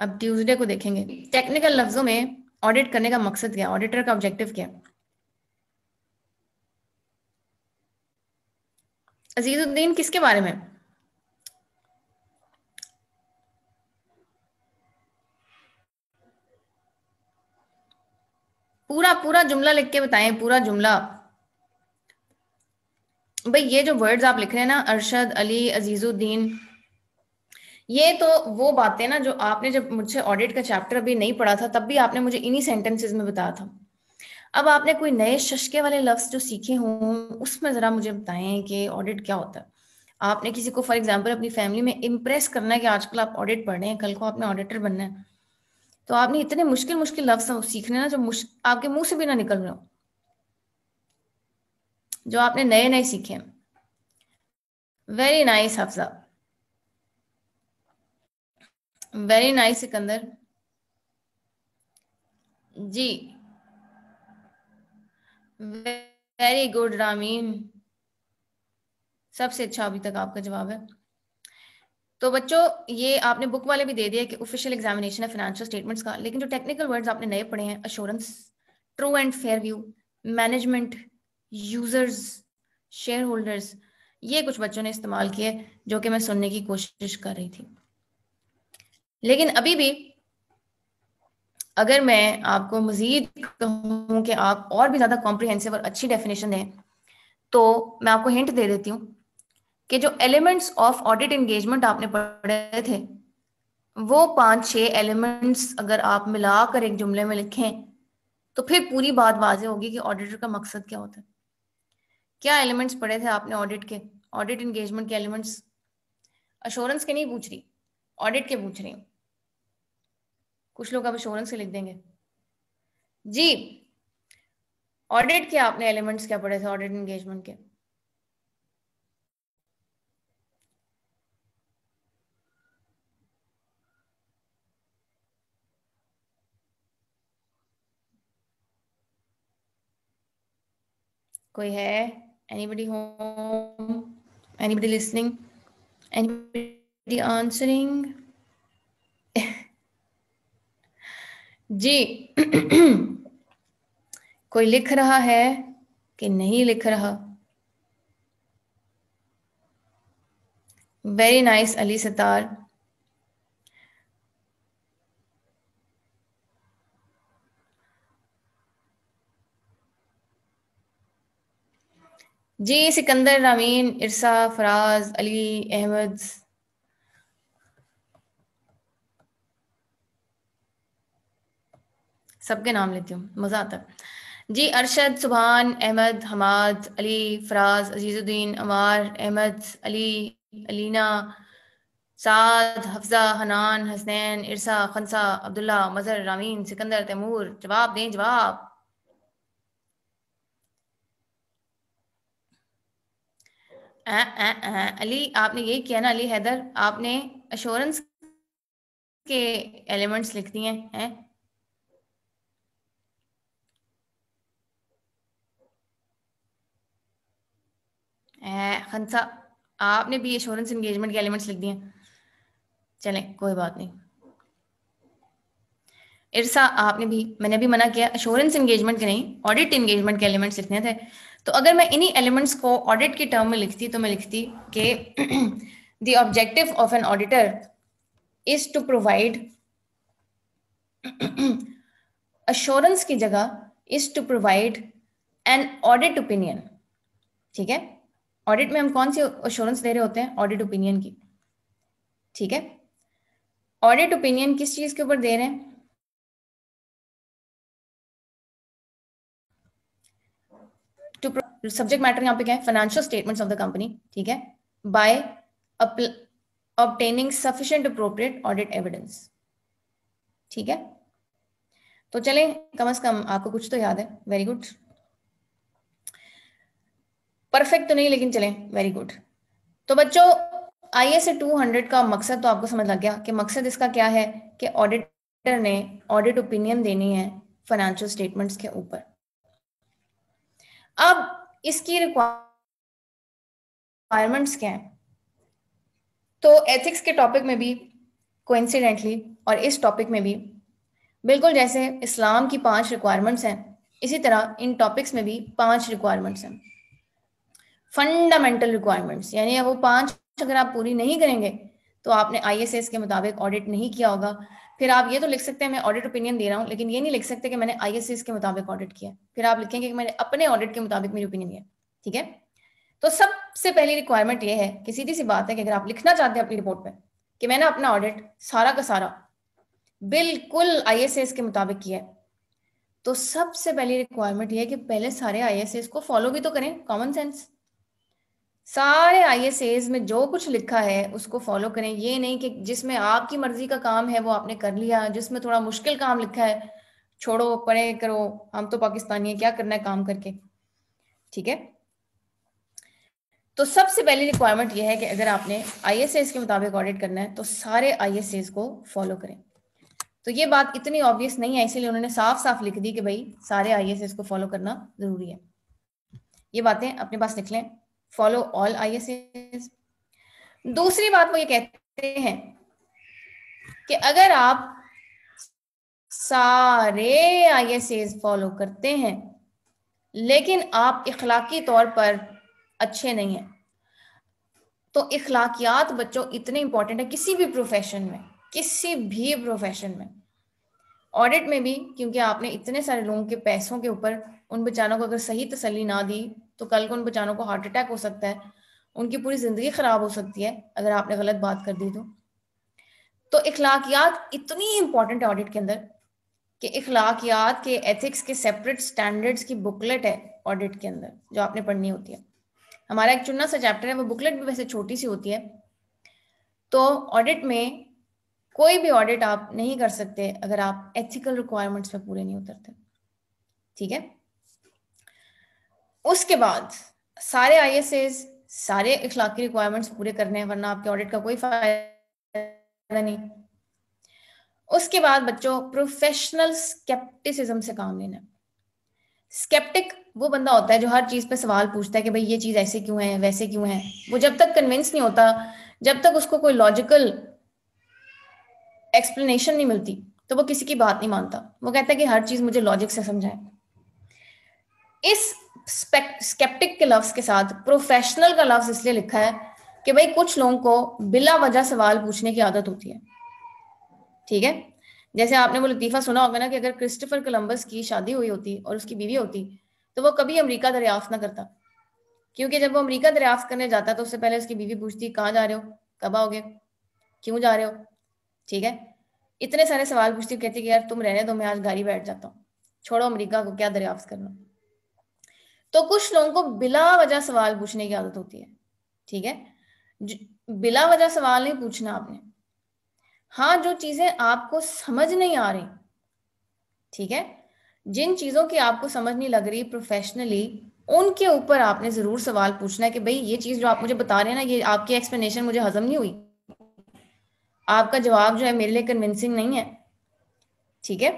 अब ट्यूजडे को देखेंगे टेक्निकल लफ्जों में ऑडिट करने का मकसद क्या ऑडिटर का ऑब्जेक्टिव क्या है अजीजुद्दीन किसके बारे में पूरा पूरा जुमला लिख के बताएं पूरा जुमला भाई ये जो वर्ड्स आप लिख रहे हैं ना अरशद अली अजीजुद्दीन ये तो वो बातें ना जो आपने जब मुझसे ऑडिट का चैप्टर अभी नहीं पढ़ा था तब भी आपने मुझे इन्हीं सेंटेंसेस में बताया था अब आपने कोई नए शशके वाले लफ्ज जो सीखे हों उसमें जरा मुझे बताएं कि ऑडिट क्या होता है आपने किसी को फॉर एग्जाम्पल अपनी फैमिली में इम्प्रेस करना है कि आजकल आप ऑडिट पढ़ रहे हैं कल को आपने ऑडिटर बनना है तो आपने इतने मुश्किल मुश्किल लफ्ज सीखने ना जो आपके मुंह से भी ना निकल रहे हो जो आपने नए नए सीखे हैं very nice Hafza very nice Sikandar ji very good Rameen सबसे अच्छा अभी तक आपका जवाब है तो बच्चों ये आपने बुक वाले भी दे दिए कि ऑफिशियल एग्जामिनेशन है फाइनेंशियल स्टेटमेंट्स का लेकिन जो टेक्निकल वर्ड्स आपने नए पढ़े हैं assurance true and fair view management users share holders ये कुछ बच्चों ने इस्तेमाल किए जो कि मैं सुनने की कोशिश कर रही थी लेकिन अभी भी अगर मैं आपको मजीद कहूँ कि आप और भी ज़्यादा कॉम्प्रिहेंसिव और अच्छी डेफिनेशन दें तो मैं आपको हिंट दे देती हूँ कि जो एलिमेंट्स ऑफ ऑडिट एंगेजमेंट आपने पढ़े थे वो पांच छह एलिमेंट्स अगर आप मिलाकर एक जुमले में लिखें तो फिर पूरी बात वाजे होगी कि ऑडिटर का मकसद क्या होता है क्या एलिमेंट्स पढ़े थे आपने ऑडिट के ऑडिट एंगेजमेंट के एलिमेंट्स अश्योरेंस के नहीं पूछ रही ऑडिट के पूछ रही हूँ कुछ लोग अब एश्योरेंस से लिख देंगे जी ऑडिट के आपने एलिमेंट्स क्या पढ़े थे ऑडिट एंगेजमेंट के कोई है anybody home anybody listening anybody answering जी कोई लिख रहा है कि नहीं लिख रहा very nice nice, Ali Sattar ji Sikandar Rameen Irsa Faraz Ali Ahmad सबके नाम लेती हूँ मज़ा आता है जी अरशद सुबहान अहमद हमाद अली फराज अजीज़ुद्दीन अमार अहमद अली अलीना साद हफ्जा हनान हसनैन इरसा खनसा अब्दुल्ला मजहर रामीन सिकंदर तैमूर जवाब दें जवाब आ, आ, आ, अली आपने यही किया ना अली हैदर आपने अश्योरेंस के एलिमेंट्स लिख दिए हैं हंसा आपने भी एश्योरेंस एंगेजमेंट के एलिमेंट्स लिख दिए चलें कोई बात नहीं इरसा आपने भी मैंने भी मना किया अश्योरेंस एंगेजमेंट के नहीं ऑडिट इंगेजमेंट के एलिमेंट्स लिखने थे तो अगर मैं इन्हीं एलिमेंट्स को ऑडिट के टर्म में लिखती तो मैं लिखती कि the objective of an auditor is to provide assurance की जगह is to provide an audit opinion ठीक है ऑडिट में हम कौन सी अश्योरेंस दे रहे होते हैं ऑडिट ओपिनियन की ठीक है ऑडिट ओपिनियन किस चीज के ऊपर दे रहे हैं टू सब्जेक्ट मैटर यहाँ पे क्या है financial statements of the company ठीक है by obtaining sufficient appropriate audit evidence ठीक है तो चले कम से कम आपको कुछ तो याद है वेरी गुड परफेक्ट तो नहीं लेकिन चले वेरी गुड तो बच्चों आई एस टू हंड्रेड का मकसद तो आपको समझ लग गया कि मकसद इसका क्या है कि ऑडिटर ने ऑडिट ओपिनियन देनी है फाइनेंशियल स्टेटमेंट्स के ऊपर अब इसकी रिक्वायरमेंट्स क्या है तो एथिक्स के टॉपिक में भी कोइंसिडेंटली और इस टॉपिक में भी बिल्कुल जैसे इस्लाम की पांच रिक्वायरमेंट्स हैं इसी तरह इन टॉपिक्स में भी पांच रिक्वायरमेंट्स हैं फंडामेंटल रिक्वायरमेंट्स यानी वो पांच अगर आप पूरी नहीं करेंगे तो आपने आईएसएस के मुताबिक ऑडिट नहीं किया होगा फिर आप ये तो लिख सकते हैं मैं ऑडिट ओपिनियन दे रहा हूँ लेकिन ये नहीं लिख सकते कि मैंने आईएसएस के मुताबिक ऑडिट किया फिर आप लिखेंगे कि मैंने अपने ऑडिट के मुताबिक मेरी ओपिनियन दिया ठीक है तो सबसे पहली रिक्वायरमेंट ये है कि सीधी सी बात है कि अगर आप लिखना चाहते हैं अपनी रिपोर्ट पर कि मैंने अपना ऑडिट सारा का सारा बिल्कुल आईएसएस के मुताबिक किया है तो सबसे पहली रिक्वायरमेंट ये है कि पहले सारे आईएसएस को फॉलो भी तो करें कॉमन सेंस सारे आई में जो कुछ लिखा है उसको फॉलो करें ये नहीं कि जिसमें आपकी मर्जी का काम है वो आपने कर लिया जिसमें थोड़ा मुश्किल काम लिखा है छोड़ो पढ़े करो हम तो पाकिस्तानी है क्या करना है काम करके ठीक है तो सबसे पहली रिक्वायरमेंट यह है कि अगर आपने आई के मुताबिक ऑडिट करना है तो सारे आई को फॉलो करें तो ये बात इतनी ऑब्वियस नहीं है इसीलिए उन्होंने साफ साफ लिख दी कि भाई सारे आई को फॉलो करना जरूरी है ये बातें अपने पास लिख लें फॉलो ऑल आई दूसरी बात वो ये कहते हैं कि अगर आप सारे आई फॉलो करते हैं लेकिन आप इखलाकी तौर पर अच्छे नहीं हैं तो इखलाकियात बच्चों इतने इंपॉर्टेंट है किसी भी प्रोफेशन में किसी भी प्रोफेशन में ऑडिट में भी क्योंकि आपने इतने सारे लोगों के पैसों के ऊपर उन बेचारों को अगर सही तसली ना दी तो कल को उन बच्चों को हार्ट अटैक हो सकता है उनकी पूरी जिंदगी खराब हो सकती है अगर आपने गलत बात कर दी तो तो इखलाकियात इतनी इंपॉर्टेंट है ऑडिट के अंदर कि इखलाकियात के एथिक्स के सेपरेट स्टैंडर्ड्स की बुकलेट है ऑडिट के अंदर जो आपने पढ़नी होती है हमारा एक चुना सा चैप्टर है वो बुकलेट भी वैसे छोटी सी होती है तो ऑडिट में कोई भी ऑडिट आप नहीं कर सकते अगर आप एथिकल रिक्वायरमेंट्स पर पूरे नहीं उतरते ठीक है उसके बाद सारे आई एस एस सारे इखलाकी रिक्वायरमेंट्स पूरे करने हैं वरना आपके ऑडिट का कोई फायदा नहीं उसके बाद बच्चों प्रोफेशनल स्केप्टिसिज्म से काम लेना स्केप्टिक वो बंदा होता है जो हर चीज पे सवाल पूछता है कि भाई ये चीज ऐसे क्यों है वैसे क्यों है वो जब तक कन्विंस नहीं होता जब तक उसको कोई लॉजिकल एक्सप्लेनेशन नहीं मिलती तो वो किसी की बात नहीं मानता वो कहता है कि हर चीज मुझे लॉजिक से समझाए इस स्केप्टिक के लफ्ज के साथ प्रोफेशनल का लफ्ज इसलिए लिखा है कि भाई कुछ लोगों को बिला वजह सवाल पूछने की आदत होती है ठीक है जैसे आपने वो लतीफा सुना होगा ना कि अगर क्रिस्टोफर कोलंबस की शादी हुई होती और उसकी बीवी होती तो वो कभी अमरीका दरियाफ्त ना करता क्योंकि जब वो अमरीका दरियाफ्त करने जाता तो उससे पहले उसकी बीवी पूछती कहाँ जा रहे हो कब आओगे क्यों जा रहे हो ठीक है इतने सारे सवाल पूछती कहती कि यार तुम रहने दो मैं आज गाड़ी बैठ जाता हूँ छोड़ो अमरीका को क्या दरियाफ्त करना तो कुछ लोगों को बिला वजह सवाल पूछने की आदत होती है ठीक है बिला वजह सवाल नहीं पूछना आपने हाँ जो चीजें आपको समझ नहीं आ रही ठीक है जिन चीजों की आपको समझ नहीं लग रही प्रोफेशनली उनके ऊपर आपने जरूर सवाल पूछना है कि भाई ये चीज जो आप मुझे बता रहे हैं ना ये आपकी एक्सप्लेनेशन मुझे हजम नहीं हुई आपका जवाब जो है मेरे लिए कन्विंसिंग नहीं है ठीक है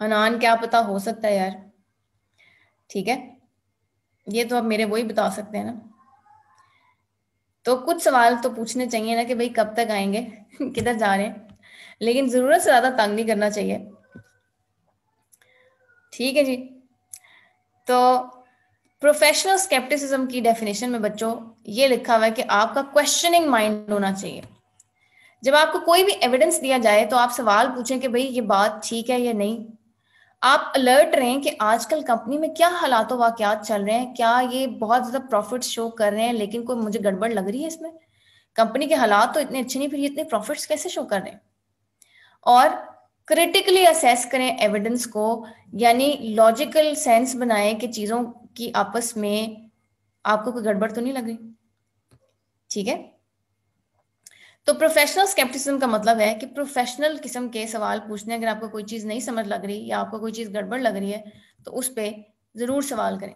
हनान क्या पता हो सकता है यार ठीक है ये तो आप मेरे वही बता सकते हैं ना तो कुछ सवाल तो पूछने चाहिए ना कि भाई कब तक आएंगे किधर जा रहे हैं लेकिन जरूरत से ज्यादा तंग नहीं करना चाहिए ठीक है जी तो प्रोफेशनल स्केप्टिसिज्म की डेफिनेशन में बच्चों ये लिखा हुआ है कि आपका क्वेश्चनिंग माइंड होना चाहिए जब आपको कोई भी एविडेंस दिया जाए तो आप सवाल पूछें कि भाई ये बात ठीक है या नहीं आप अलर्ट रहें कि आजकल कंपनी में क्या हालात वाकत चल रहे हैं क्या ये बहुत ज्यादा प्रॉफिट शो कर रहे हैं लेकिन कोई मुझे गड़बड़ लग रही है इसमें कंपनी के हालात तो इतने अच्छे नहीं फिर इतने प्रॉफिट्स कैसे शो कर रहे हैं और क्रिटिकली असेस करें एविडेंस को यानी लॉजिकल सेंस बनाएं कि चीज़ों की आपस में आपको कोई गड़बड़ तो नहीं लग रही ठीक है तो प्रोफेशनल स्केप्टिसिज्म का मतलब है कि प्रोफेशनल किस्म के सवाल पूछने अगर आपको कोई चीज़ नहीं समझ लग रही या आपको कोई चीज़ गड़बड़ लग रही है तो उस पर ज़रूर सवाल करें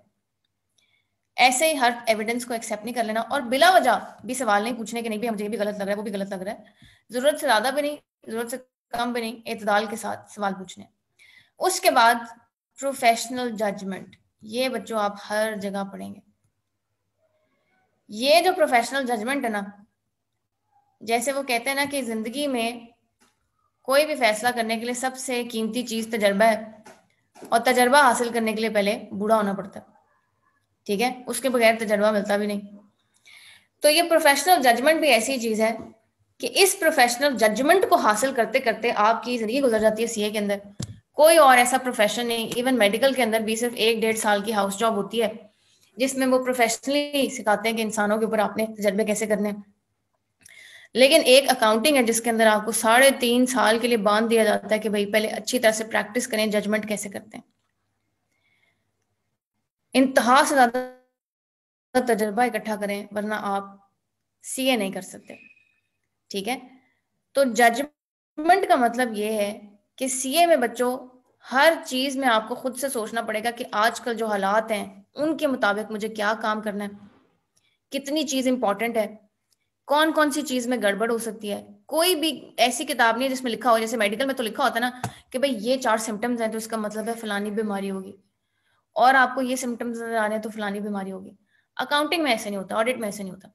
ऐसे ही हर एविडेंस को एक्सेप्ट नहीं कर लेना और बिला वजह भी सवाल नहीं पूछने के नहीं भी मुझे भी गलत लग रहा है वो भी गलत लग रहा है ज़रूरत से ज़्यादा भी नहीं ज़रूरत से कम भी नहीं एतदाल के साथ सवाल पूछने उसके बाद प्रोफेशनल जजमेंट ये बच्चों आप हर जगह पढ़ेंगे ये जो प्रोफेशनल जजमेंट है ना जैसे वो कहते हैं ना कि जिंदगी में कोई भी फैसला करने के लिए सबसे कीमती चीज तजर्बा है और तजर्बा हासिल करने के लिए पहले बूढ़ा होना पड़ता है ठीक है उसके बगैर तजर्बा मिलता भी नहीं तो ये प्रोफेशनल जजमेंट भी ऐसी चीज है कि इस प्रोफेशनल जजमेंट को हासिल करते करते आपकी जिंदगी गुजर जाती है सीए के अंदर कोई और ऐसा प्रोफेशन नहीं इवन मेडिकल के अंदर भी सिर्फ एक डेढ़ साल की हाउस जॉब होती है जिसमें वो प्रोफेशनली सिखाते हैं कि इंसानों के ऊपर आपने तजर्बे कैसे करने हैं लेकिन एक अकाउंटिंग है जिसके अंदर आपको साढ़े तीन साल के लिए बांध दिया जाता है कि भाई पहले अच्छी तरह से प्रैक्टिस करें जजमेंट कैसे करते हैं इंतहा से ज्यादा तजर्बा इकट्ठा करें वरना आप सीए नहीं कर सकते ठीक है तो जजमेंट का मतलब ये है कि सीए में बच्चों हर चीज में आपको खुद से सोचना पड़ेगा कि आजकल जो हालात हैं उनके मुताबिक मुझे क्या काम करना है कितनी चीज इंपॉर्टेंट है कौन कौन सी चीज में गड़बड़ हो सकती है कोई भी ऐसी किताब नहीं है जिसमें लिखा हो जैसे मेडिकल में तो लिखा होता है ना कि भाई ये चार सिम्टम्स हैं तो इसका मतलब है फलानी बीमारी होगी और आपको ये सिम्टम्स नजर आ रहे हैं तो फलानी बीमारी होगी अकाउंटिंग में ऐसा नहीं होता ऑडिट में ऐसा नहीं होता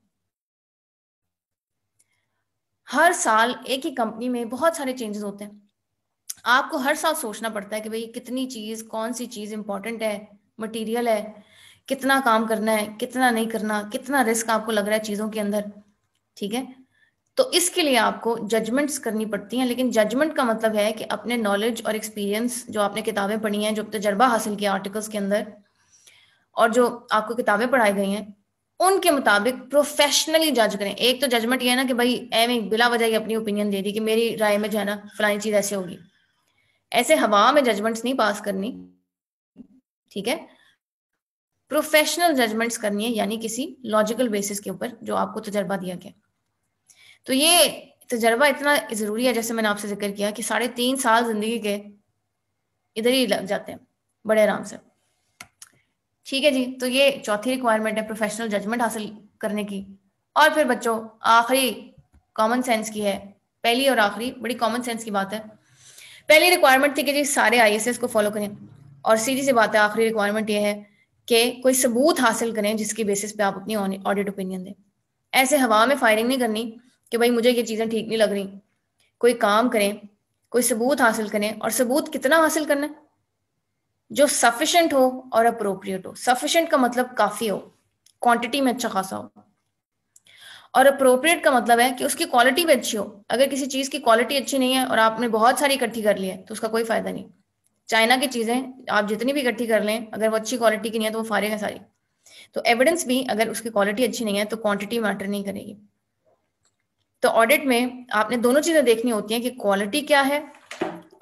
हर साल एक ही कंपनी में बहुत सारे चेंजेस होते हैं आपको हर साल सोचना पड़ता है कि भाई कितनी चीज कौन सी चीज इंपॉर्टेंट है मटेरियल है कितना काम करना है कितना नहीं करना कितना रिस्क आपको लग रहा है चीजों के अंदर ठीक है तो इसके लिए आपको जजमेंट्स करनी पड़ती हैं लेकिन जजमेंट का मतलब है कि अपने नॉलेज और एक्सपीरियंस जो आपने किताबें पढ़ी हैं जो तजर्बा हासिल किया आर्टिकल्स के अंदर और जो आपको किताबें पढ़ाई गई हैं उनके मुताबिक प्रोफेशनली जज करें एक तो जजमेंट ये है ना कि भाई एवं बिला वजह ही अपनी ओपिनियन दे दी कि मेरी राय में जो है ना फलानी चीज ऐसे होगी ऐसे हवा में जजमेंट्स नहीं पास करनी ठीक है प्रोफेशनल जजमेंट्स करनी है यानी किसी लॉजिकल बेसिस के ऊपर जो आपको तजर्बा दिया गया तो ये तजर्बा इतना ज़रूरी है जैसे मैंने आपसे जिक्र किया कि साढ़े तीन साल जिंदगी के इधर ही लग जाते हैं बड़े आराम से ठीक है जी तो ये चौथी रिक्वायरमेंट है प्रोफेशनल जजमेंट हासिल करने की और फिर बच्चों आखिरी कॉमन सेंस की है पहली और आखिरी बड़ी कॉमन सेंस की बात है पहली रिक्वायरमेंट थी कि जी सारे आई को फॉलो करें और सीधी सी बात है आखिरी रिक्वायरमेंट ये है कि कोई सबूत हासिल करें जिसकी बेसिस पे आप अपनी ऑडिट ओपिनियन दें ऐसे हवा में फायरिंग नहीं करनी कि भाई मुझे ये चीज़ें ठीक नहीं लग रही कोई काम करें कोई सबूत हासिल करें और सबूत कितना हासिल करना है जो सफिशेंट हो और अप्रोप्रिएट हो सफिशेंट का मतलब काफ़ी हो क्वांटिटी में अच्छा खासा हो और अप्रोप्रिएट का मतलब है कि उसकी क्वालिटी भी अच्छी हो अगर किसी चीज़ की क्वालिटी अच्छी नहीं है और आपने बहुत सारी इकट्ठी कर ली है तो उसका कोई फायदा नहीं चाइना की चीज़ें आप जितनी भी इकट्ठी कर लें अगर वो अच्छी क्वालिटी की नहीं है तो वो फारे है सारी तो एविडेंस भी अगर उसकी क्वालिटी अच्छी नहीं है तो क्वांटिटी मैटर नहीं करेगी तो ऑडिट में आपने दोनों चीजें देखनी होती हैं कि क्वालिटी क्या है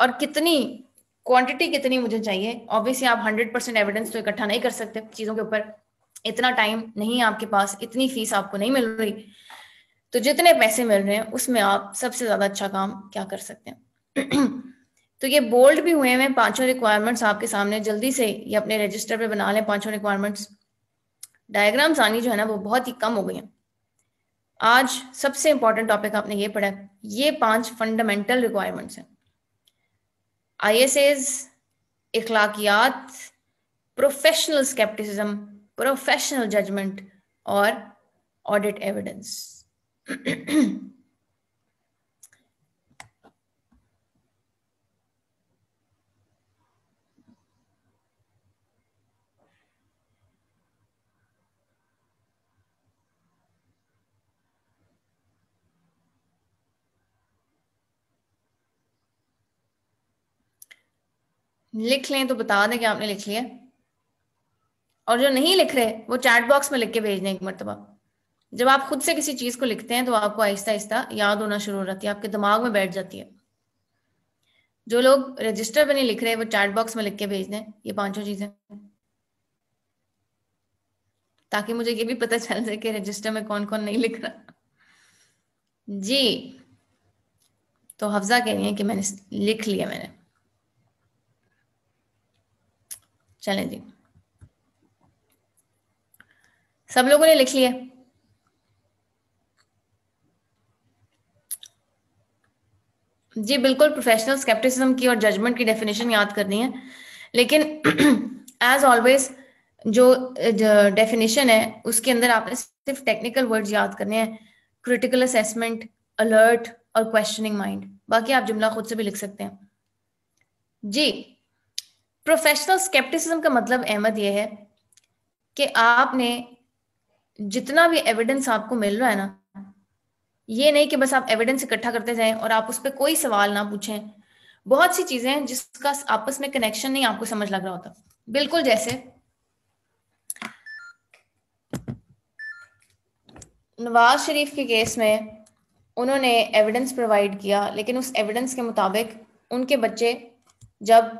और कितनी क्वांटिटी कितनी मुझे चाहिए ऑब्वियसली आप हंड्रेड परसेंट एविडेंस तो इकट्ठा नहीं कर सकते चीजों के ऊपर इतना टाइम नहीं आपके पास इतनी फीस आपको नहीं मिल रही तो जितने पैसे मिल रहे हैं उसमें आप सबसे ज्यादा अच्छा काम क्या कर सकते हैं तो ये बोल्ड भी हुए हैं पांचों रिक्वायरमेंट्स आपके सामने जल्दी से ये अपने रजिस्टर पे बना लें पांचों रिक्वायरमेंट्स डायग्राम्स आनी जो है ना वो बहुत ही कम हो गई हैं आज सबसे इंपॉर्टेंट टॉपिक आपने ये पढ़ा है ये पांच फंडामेंटल रिक्वायरमेंट्स हैं आई एस एज इखलाकियात प्रोफेशनल स्केप्टिसिज्म प्रोफेशनल जजमेंट और ऑडिट एविडेंस लिख लें तो बता दें कि आपने लिख लिया और जो नहीं लिख रहे वो चैट बॉक्स में लिख के भेज दें एक मरतबा जब आप खुद से किसी चीज को लिखते हैं तो आपको आहिस्ता आहिस्ता याद होना शुरू हो जाती है आपके दिमाग में बैठ जाती है जो लोग रजिस्टर में नहीं लिख रहे वो चैट बॉक्स में लिख के भेज दें ये पांचों चीजें ताकि मुझे ये भी पता चल जाए कि रजिस्टर में कौन कौन नहीं लिख रहा जी तो हफ्जा कह रही है कि मैंने लिख लिया मैंने चलें जी सब लोगों ने लिख लिया जी बिल्कुल प्रोफेशनल स्केप्टिसिज्म की और जजमेंट की डेफिनेशन याद करनी है लेकिन एज ऑलवेज जो डेफिनेशन है उसके अंदर आपने सिर्फ टेक्निकल वर्ड्स याद करने हैं क्रिटिकल असेसमेंट अलर्ट और क्वेश्चनिंग माइंड बाकी आप जुमला खुद से भी लिख सकते हैं जी प्रोफेशनल स्केप्टिसिज्म का मतलब अहमद यह है कि आपने जितना भी एविडेंस आपको मिल रहा है ना ये नहीं कि बस आप एविडेंस इकट्ठा करते जाएं और आप उस पर कोई सवाल ना पूछें बहुत सी चीजें हैं जिसका आपस में कनेक्शन नहीं आपको समझ लग रहा होता बिल्कुल जैसे नवाज शरीफ के केस में उन्होंने एविडेंस प्रोवाइड किया लेकिन उस एविडेंस के मुताबिक उनके बच्चे जब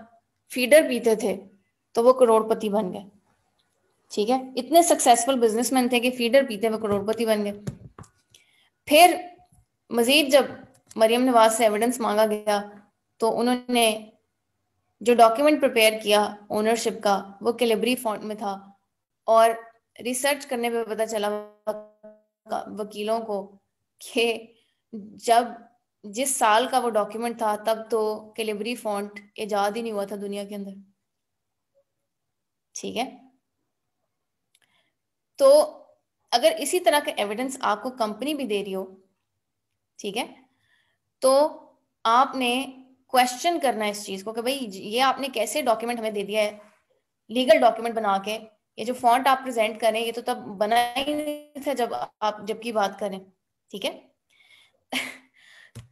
फीडर पीते थे तो वो करोड़पति बन गए ठीक है इतने सक्सेसफुल बिजनेसमैन थे कि फीडर पीते वो करोड़पति बन गए फिर मजीद जब मरियम नवाज से एविडेंस मांगा गया तो उन्होंने जो डॉक्यूमेंट प्रिपेयर किया ओनरशिप का वो कैलिबरी फॉन्ट में था और रिसर्च करने पे पता चला वकीलों को कि जब जिस साल का वो डॉक्यूमेंट था तब तो कैलिबरी फॉन्ट ईजाद ही नहीं हुआ था दुनिया के अंदर ठीक है तो अगर इसी तरह का एविडेंस आपको कंपनी भी दे रही हो ठीक है तो आपने क्वेश्चन करना है इस चीज को कि भाई ये आपने कैसे डॉक्यूमेंट हमें दे दिया है लीगल डॉक्यूमेंट बना के ये जो फॉन्ट आप प्रेजेंट करें ये तो तब बना ही नहीं था जब आप जबकि बात करें ठीक है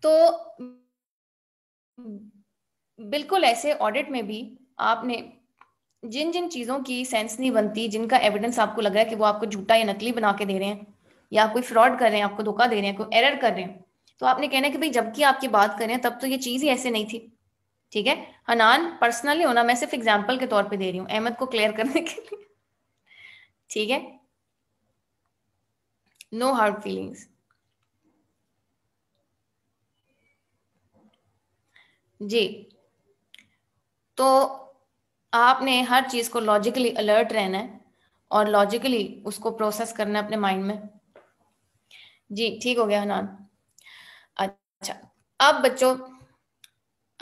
तो बिल्कुल ऐसे ऑडिट में भी आपने जिन जिन चीजों की सेंस नहीं बनती जिनका एविडेंस आपको लग रहा है कि वो आपको झूठा या नकली बना के दे रहे हैं या कोई फ्रॉड कर रहे हैं आपको धोखा दे रहे हैं कोई एरर कर रहे हैं तो आपने कहना है कि भाई जबकि आपकी बात करें तब तो ये चीज ही ऐसे नहीं थी ठीक है हनान पर्सनली होना मैं सिर्फ एग्जाम्पल के तौर पर दे रही हूँ अहमद को क्लियर करने के लिए ठीक है नो हार्ड फीलिंग्स जी तो आपने हर चीज को लॉजिकली अलर्ट रहना है और लॉजिकली उसको प्रोसेस करना है अपने माइंड में जी ठीक हो गया हनान अच्छा अब बच्चों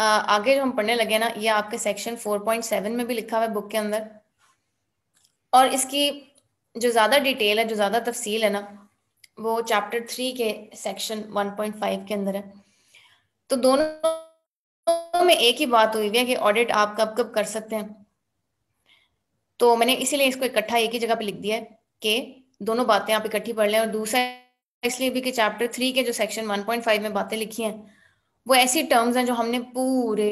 आगे जो हम पढ़ने लगे ना ये आपके सेक्शन 4.7 में भी लिखा हुआ है बुक के अंदर और इसकी जो ज़्यादा डिटेल है जो ज़्यादा तफसील है ना वो चैप्टर थ्री के सेक्शन 1.5 के अंदर है तो दोनों दोनों में एक ही बात हुई है कि ऑडिट आप कब कब कर सकते हैं तो मैंने इसीलिए इसको इकट्ठा एक ही जगह पे लिख दिया है कि दोनों बातें आप इकट्ठी पढ़ लें और दूसरा इसलिए भी कि चैप्टर थ्री के जो सेक्शन 1.5 में बातें लिखी हैं वो ऐसी टर्म्स हैं जो हमने पूरे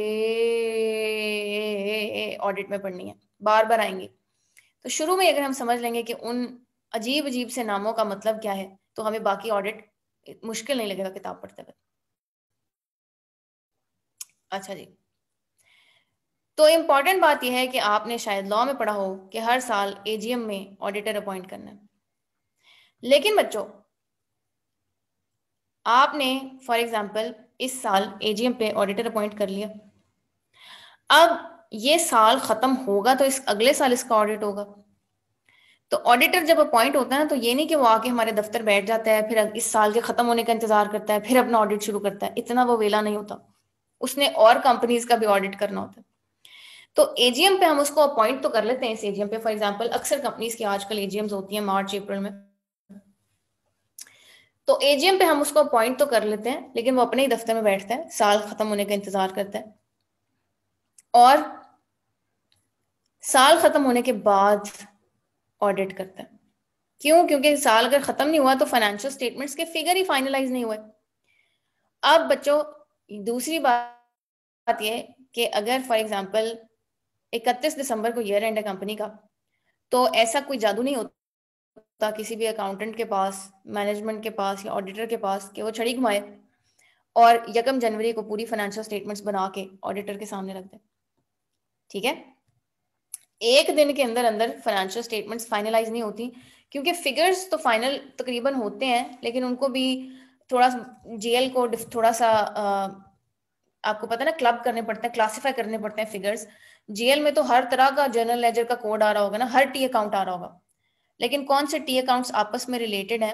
ऑडिट में पढ़नी है बार बार आएंगे तो शुरू में अगर हम समझ लेंगे कि उन अजीब अजीब से नामों का मतलब क्या है तो हमें बाकी ऑडिट मुश्किल नहीं लगेगा किताब पढ़ते वक्त अच्छा जी तो इम्पॉर्टेंट बात यह है कि आपने शायद लॉ में पढ़ा हो कि हर साल एजीएम में ऑडिटर अपॉइंट करना है लेकिन बच्चों आपने फॉर एग्जाम्पल इस साल एजीएम पे ऑडिटर अपॉइंट कर लिया अब ये साल खत्म होगा तो इस अगले साल इसका ऑडिट होगा तो ऑडिटर जब अपॉइंट होता है ना तो ये नहीं कि वो आके हमारे दफ्तर बैठ जाता है फिर इस साल के खत्म होने का इंतजार करता है फिर अपना ऑडिट शुरू करता है इतना वो वेला नहीं होता उसने और कंपनीज का भी ऑडिट करना होता है तो एजीएम पे हम उसको अपॉइंट तो कर लेते हैं इस एजीएम पे फॉर एग्जांपल अक्सर कंपनीज की आजकल एजीएम होती है मार्च अप्रैल में तो एजीएम पे हम उसको अपॉइंट तो कर लेते हैं लेकिन वो अपने ही दफ्तर में बैठते हैं साल खत्म होने का इंतजार करते हैं और साल खत्म होने के बाद ऑडिट करते हैं क्यों क्योंकि साल अगर खत्म नहीं हुआ तो फाइनेंशियल स्टेटमेंट्स के फिगर ही फाइनलाइज नहीं हुए अब बच्चों दूसरी बात यह कि अगर फॉर एग्जांपल 31 दिसंबर को ईयर एंड है कंपनी का तो ऐसा कोई जादू नहीं होता किसी भी अकाउंटेंट के पास मैनेजमेंट के पास या ऑडिटर के पास कि वो छड़ी घुमाए और यकम जनवरी को पूरी फाइनेंशियल स्टेटमेंट्स बना के ऑडिटर के सामने रख दे ठीक है एक दिन के अंदर अंदर फाइनेंशियल स्टेटमेंट्स फाइनलाइज नहीं होती क्योंकि फिगर्स तो फाइनल तकरीबन होते हैं लेकिन उनको भी थोड़ा जेएल को थोड़ा सा आपको पता है ना क्लब करने पड़ते हैं क्लासिफाई करने पड़ते हैं फिगर्स जेएल में तो हर तरह का जर्नल लेजर का कोड आ रहा होगा ना हर टी अकाउंट आ रहा होगा लेकिन कौन से टी अकाउंट्स आपस में रिलेटेड हैं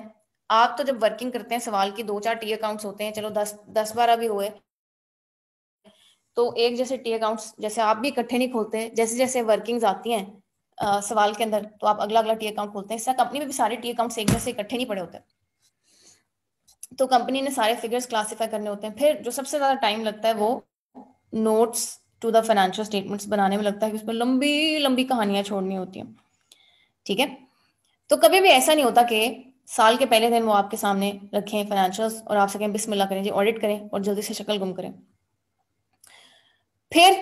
आप तो जब वर्किंग करते हैं सवाल की दो चार टी अकाउंट्स होते हैं चलो दस दस बारह भी हुए तो एक जैसे टी अकाउंट्स जैसे आप भी इकट्ठे नहीं खोलते जैसे जैसे वर्किंग्स आती हैं सवाल के अंदर तो आप अगला अगला टी अकाउंट खोलते हैं इस कंपनी में भी सारे टी अकाउंट्स एक जैसे इकट्ठे नहीं पड़े होते हैं तो कंपनी ने सारे फिगर्स क्लासीफाई करने होते हैं फिर जो सबसे ज्यादा टाइम लगता है वो notes to the financial statements बनाने में लगता है कि उसमें लंबी लंबी कहानियां छोड़नी होती हैं ठीक है तो कभी भी ऐसा नहीं होता कि साल के पहले दिन वो आपके सामने रखें फाइनेंशियल्स और आपसे कहें बिस्मिल्लाह करें जी ऑडिट करें और जल्दी से शक्ल गुम करें फिर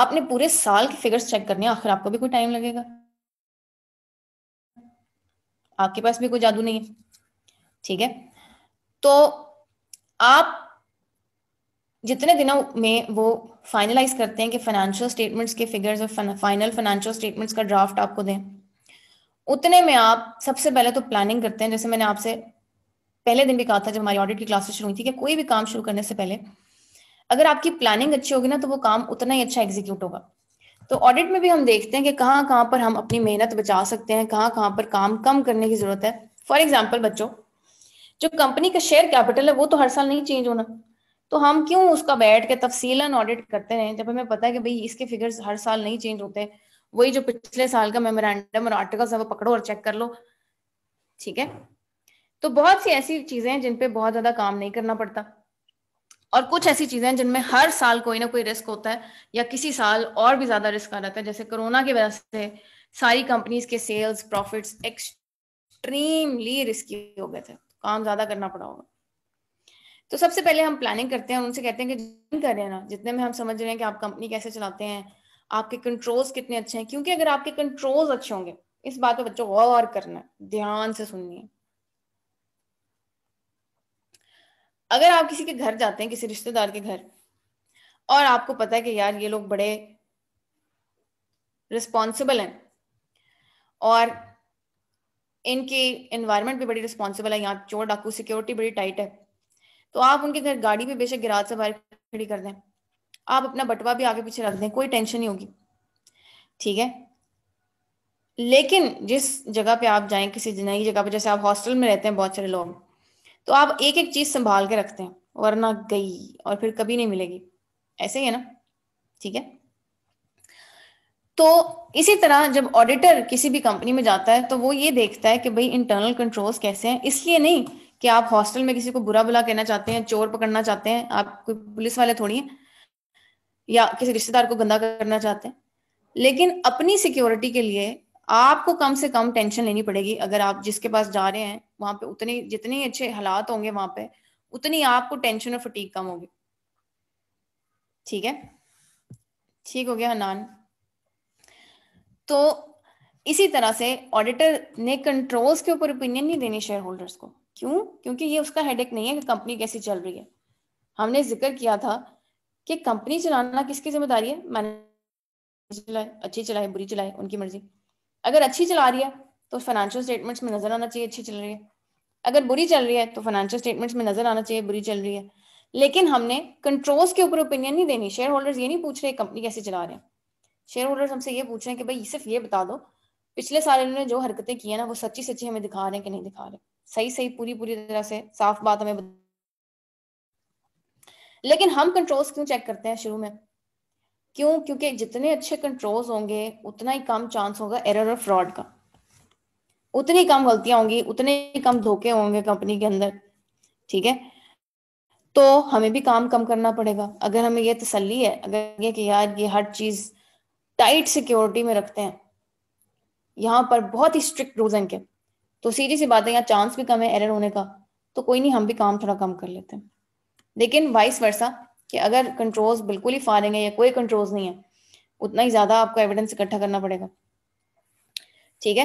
आपने पूरे साल के फिगर्स चेक करने आखिर आपको भी कोई टाइम लगेगा आपके पास भी कोई जादू नहीं है ठीक है तो आप जितने दिनों में वो फाइनलाइज करते हैं कि फाइनेंशियल स्टेटमेंट्स के फिगर्स और फाइनल फाइनेंशियल स्टेटमेंट्स का ड्राफ्ट आपको दें उतने में आप सबसे पहले तो प्लानिंग करते हैं जैसे मैंने आपसे पहले दिन भी कहा था जब हमारी ऑडिट की क्लासेस शुरू हुई थी कि कोई भी काम शुरू करने से पहले अगर आपकी प्लानिंग अच्छी होगी ना तो वो काम उतना ही अच्छा एग्जीक्यूट होगा तो ऑडिट में भी हम देखते हैं कि कहाँ कहाँ पर हम अपनी मेहनत बचा सकते हैं कहाँ कहाँ पर काम कम करने की जरूरत है फॉर एग्जाम्पल बच्चों जो कंपनी का शेयर कैपिटल है वो तो हर साल नहीं चेंज होना तो हम क्यों उसका बैठ के तफसीलन ऑडिट करते रहे जब हमें पता है कि भाई इसके फिगर्स हर साल नहीं चेंज होते वही जो पिछले साल का मेमोरेंडम और आर्टिकल्स है वो पकड़ो और चेक कर लो ठीक है तो बहुत सी ऐसी चीजें हैं जिनपे बहुत ज्यादा काम नहीं करना पड़ता और कुछ ऐसी चीजें हैं जिनमें हर साल कोई ना कोई रिस्क होता है या किसी साल और भी ज्यादा रिस्क आ जाता है जैसे कोरोना की वजह से सारी कंपनीज के सेल्स प्रॉफिट्स एक्सट्रीमली रिस्की हो गए थे काम ज्यादा करना पड़ा होगा तो सबसे पहले हम प्लानिंग करते हैं उनसे कहते हैं कि कर रहे हैं ना जितने में हम समझ रहे हैं कि आप कंपनी कैसे चलाते हैं आपके कंट्रोल्स कितने अच्छे हैं क्योंकि अगर आपके कंट्रोल्स अच्छे होंगे इस बात पर बच्चों गौर करना ध्यान से सुननी है अगर आप किसी के घर जाते हैं किसी रिश्तेदार के घर और आपको पता है कि यार ये लोग बड़े रिस्पॉन्सिबल हैं और इनकी इन्वायरमेंट भी बड़ी रिस्पॉन्सिबल है यहाँ चोर डाकू सिक्योरिटी बड़ी टाइट है तो आप उनके घर गाड़ी भी बेशक गिराज से बाहर खड़ी कर दें आप अपना बटवा भी आगे पीछे रख दें कोई टेंशन नहीं होगी ठीक है लेकिन जिस जगह पे आप जाएं किसी नई जगह पे जैसे आप हॉस्टल में रहते हैं बहुत सारे लोग तो आप एक एक चीज संभाल के रखते हैं वरना गई और फिर कभी नहीं मिलेगी ऐसे ही है ना ठीक है तो इसी तरह जब ऑडिटर किसी भी कंपनी में जाता है तो वो ये देखता है कि भाई इंटरनल कंट्रोल्स कैसे हैं इसलिए नहीं कि आप हॉस्टल में किसी को बुरा बुला कहना चाहते हैं चोर पकड़ना चाहते हैं आप कोई पुलिस वाले थोड़ी हैं या किसी रिश्तेदार को गंदा करना चाहते हैं लेकिन अपनी सिक्योरिटी के लिए आपको कम से कम टेंशन लेनी पड़ेगी अगर आप जिसके पास जा रहे हैं वहां पे उतने जितने अच्छे हालात होंगे वहां पे उतनी आपको टेंशन और फटीक कम होगी ठीक है ठीक हो गया हनान तो इसी तरह से ऑडिटर ने कंट्रोल्स के ऊपर ओपिनियन नहीं देनी शेयर होल्डर्स को क्यों क्योंकि ये उसका हेडेक नहीं है कि कंपनी कैसी चल रही है हमने जिक्र किया था कि कंपनी चलाना किसकी जिम्मेदारी है मैनेजर चलाए अच्छी चलाए बुरी चलाए उनकी मर्जी अगर अच्छी चला रही है तो फाइनेंशियल स्टेटमेंट्स में नजर आना चाहिए अच्छी चल रही है अगर बुरी चल रही है तो फाइनेंशियल स्टेटमेंट्स में नजर आना चाहिए बुरी चल रही है लेकिन हमने कंट्रोल्स के ऊपर ओपिनियन नहीं देनी शेयर होल्डर्स ये नहीं पूछ रहे कंपनी कैसे चला रहे हैं शेयर होल्डर्स हमसे ये पूछ रहे हैं कि भाई सिर्फ ये बता दो पिछले साल इन्होंने जो हरकतें की है ना वो सच्ची सच्ची हमें दिखा रहे हैं कि नहीं दिखा रहे सही सही पूरी पूरी तरह से साफ बात हमें लेकिन हम कंट्रोल्स क्यों चेक करते हैं शुरू में क्यों क्योंकि जितने अच्छे कंट्रोल्स होंगे उतना ही कम चांस होगा एरर और फ्रॉड का उतनी कम गलतियां होंगी उतने कम धोखे होंगे कंपनी के अंदर ठीक है तो हमें भी काम कम करना पड़ेगा अगर हमें ये तसल्ली है अगर ये कि यार ये हर चीज़ टाइट सिक्योरिटी में रखते हैं यहाँ पर बहुत ही स्ट्रिक्ट रूल्स हैं इनके तो सीधी सी बात है यहाँ चांस भी कम है एरर होने का तो कोई नहीं हम भी काम थोड़ा कम कर लेते हैं लेकिन वाइस वर्षा कि अगर कंट्रोल्स बिल्कुल ही फारिंग है या कोई कंट्रोल्स नहीं है उतना ही ज्यादा आपको एविडेंस इकट्ठा करना पड़ेगा ठीक है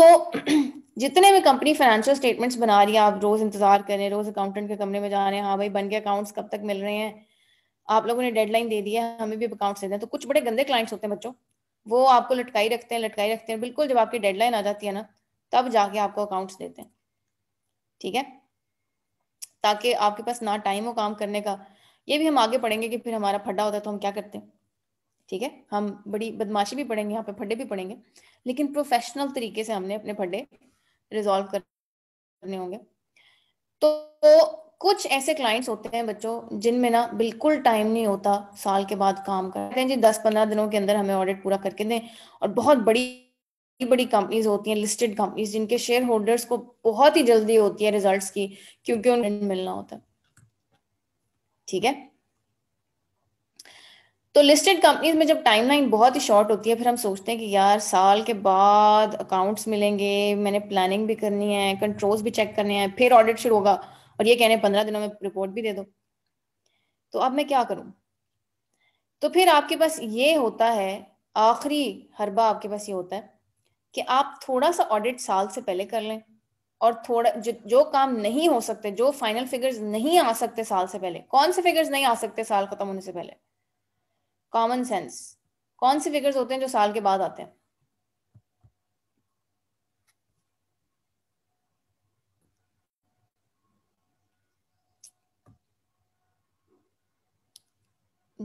तो जितने भी कंपनी फाइनेंशियल स्टेटमेंट्स बना रही है आप रोज इंतजार कर रहे हैं रोज अकाउंटेंट के कमरे में जा रहे हैं हाँ भाई बन के अकाउंट्स कब तक मिल रहे हैं आप लोगों ने डेडलाइन दे दी है हमें भी अकाउंट दे दें तो कुछ बड़े गंदे क्लाइंट्स होते हैं बच्चों वो आपको लटकाई रखते हैं लटकाई रखते हैं बिल्कुल जब आपकी डेडलाइन आ जाती है ना तब जाके आपको अकाउंट्स देते हैं ठीक है ताकि आपके पास ना टाइम हो काम करने का ये भी हम आगे पढ़ेंगे कि फिर हमारा फड्डा होता है तो हम क्या करते हैं ठीक है हम बड़ी बदमाशी भी पढ़ेंगे यहाँ पे फड्डे भी पढ़ेंगे लेकिन प्रोफेशनल तरीके से हमने अपने फड्डे रिजोल्व करने होंगे तो कुछ ऐसे क्लाइंट्स होते हैं बच्चों जिनमें ना बिल्कुल टाइम नहीं होता साल के बाद काम करते हैं जी दस पंद्रह दिनों के अंदर हमें ऑडिट पूरा करके दें और बहुत बड़ी बड़ी कंपनीज होती हैं लिस्टेड कंपनीज जिनके शेयर होल्डर्स को बहुत ही जल्दी होती है रिजल्ट्स की क्योंकि उन्हें मिलना होता है ठीक है तो लिस्टेड कंपनीज में जब टाइमलाइन बहुत ही शॉर्ट होती है फिर हम सोचते हैं कि यार साल के बाद अकाउंट्स मिलेंगे मैंने प्लानिंग भी करनी है कंट्रोल्स भी चेक करने हैं फिर ऑडिट शुरू होगा और ये कहने पंद्रह दिनों में रिपोर्ट भी दे दो तो अब मैं क्या करूं तो फिर आपके पास ये होता है आखिरी हरबा आपके पास ये होता है कि आप थोड़ा सा ऑडिट साल से पहले कर लें और थोड़ा जो जो काम नहीं हो सकते जो फाइनल फिगर्स नहीं आ सकते साल से पहले कौन से फिगर्स नहीं आ सकते साल खत्म होने से पहले कॉमन सेंस कौन से फिगर्स होते हैं जो साल के बाद आते हैं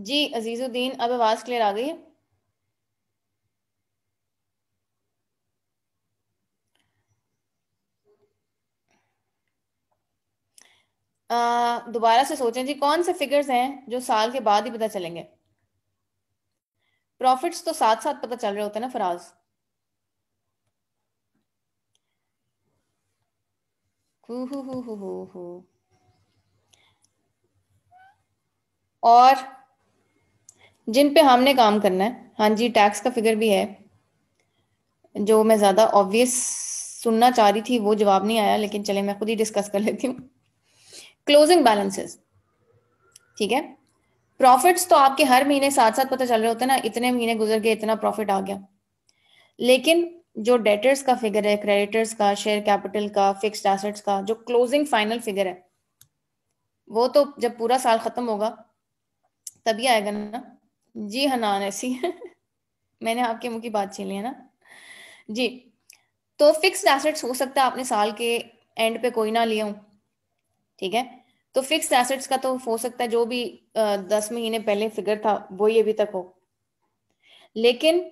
जी अजीजुद्दीन अब आवाज क्लियर आ गई है दोबारा से सोचें जी कौन से फिगर्स हैं जो साल के बाद ही पता चलेंगे प्रॉफिट्स तो साथ साथ पता चल रहे होते हैं ना फराज हु हु और जिन पे हमने काम करना है हाँ जी टैक्स का फिगर भी है जो मैं ज़्यादा ऑब्वियस सुनना चाह रही थी वो जवाब नहीं आया लेकिन चले मैं खुद ही डिस्कस कर लेती हूँ क्लोजिंग बैलेंसेस ठीक है प्रॉफिट्स तो आपके हर महीने साथ साथ पता चल रहे होते हैं ना इतने महीने गुजर गए इतना प्रॉफिट आ गया लेकिन जो डेटर्स का फिगर है क्रेडिटर्स का शेयर कैपिटल का फिक्स्ड एसेट्स का जो क्लोजिंग फाइनल फिगर है वो तो जब पूरा साल खत्म होगा तभी आएगा ना जी हनान ऐसी मैंने आपके मुंह की बात छीन लिया ना जी तो फिक्स एसेट्स हो सकता है आपने साल के एंड पे कोई ना लिया हूं ठीक है तो फिक्स एसेट्स का तो हो सकता है जो भी दस महीने पहले फिगर था वो ही अभी तक हो लेकिन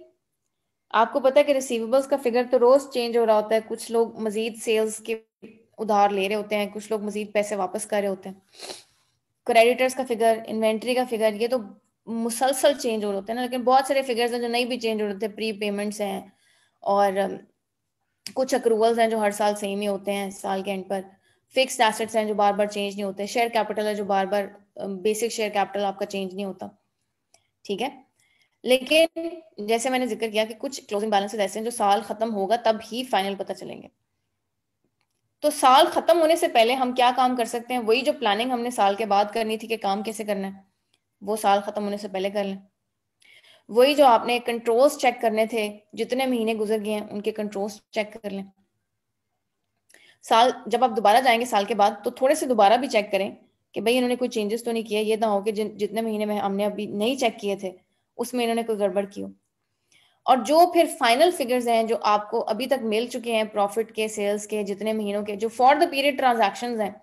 आपको पता है कि रिसीवेबल्स का फिगर तो रोज चेंज हो रहा होता है कुछ लोग मजीद सेल्स के उधार ले रहे होते हैं कुछ लोग मजीद पैसे वापस कर रहे होते हैं क्रेडिटर्स का फिगर इन्वेंट्री का फिगर ये तो मुसलसल चेंज हो रहे होते हैं ना लेकिन बहुत सारे फिगर्स हैं जो नहीं भी चेंज हो रहे होते प्री पेमेंट्स हैं और um, कुछ अक्रूवल्स हैं जो हर साल सेम ही होते हैं साल के एंड पर फिक्स एसेट्स हैं जो बार बार चेंज नहीं होते शेयर कैपिटल है जो बार बार बेसिक शेयर कैपिटल आपका चेंज नहीं होता ठीक है लेकिन जैसे मैंने जिक्र किया कि कुछ क्लोजिंग बैलेंसेस ऐसे हैं जो साल खत्म होगा तब ही फाइनल पता चलेंगे तो साल खत्म होने से पहले हम क्या काम कर सकते हैं वही जो प्लानिंग हमने साल के बाद करनी थी कि काम कैसे करना है वो साल खत्म होने से पहले कर लें वही जो आपने कंट्रोल्स चेक करने थे जितने महीने गुजर गए हैं उनके कंट्रोल्स चेक कर लें साल जब आप दोबारा जाएंगे साल के बाद तो थोड़े से दोबारा भी चेक करें कि भाई इन्होंने कोई चेंजेस तो नहीं किया ये ना हो कि जितने महीने में हमने अभी नहीं चेक किए थे उसमें इन्होंने कोई गड़बड़ की हो और जो फिर फाइनल फिगर्स हैं जो आपको अभी तक मिल चुके हैं प्रॉफिट के सेल्स के जितने महीनों के जो फॉर द पीरियड ट्रांजेक्शन हैं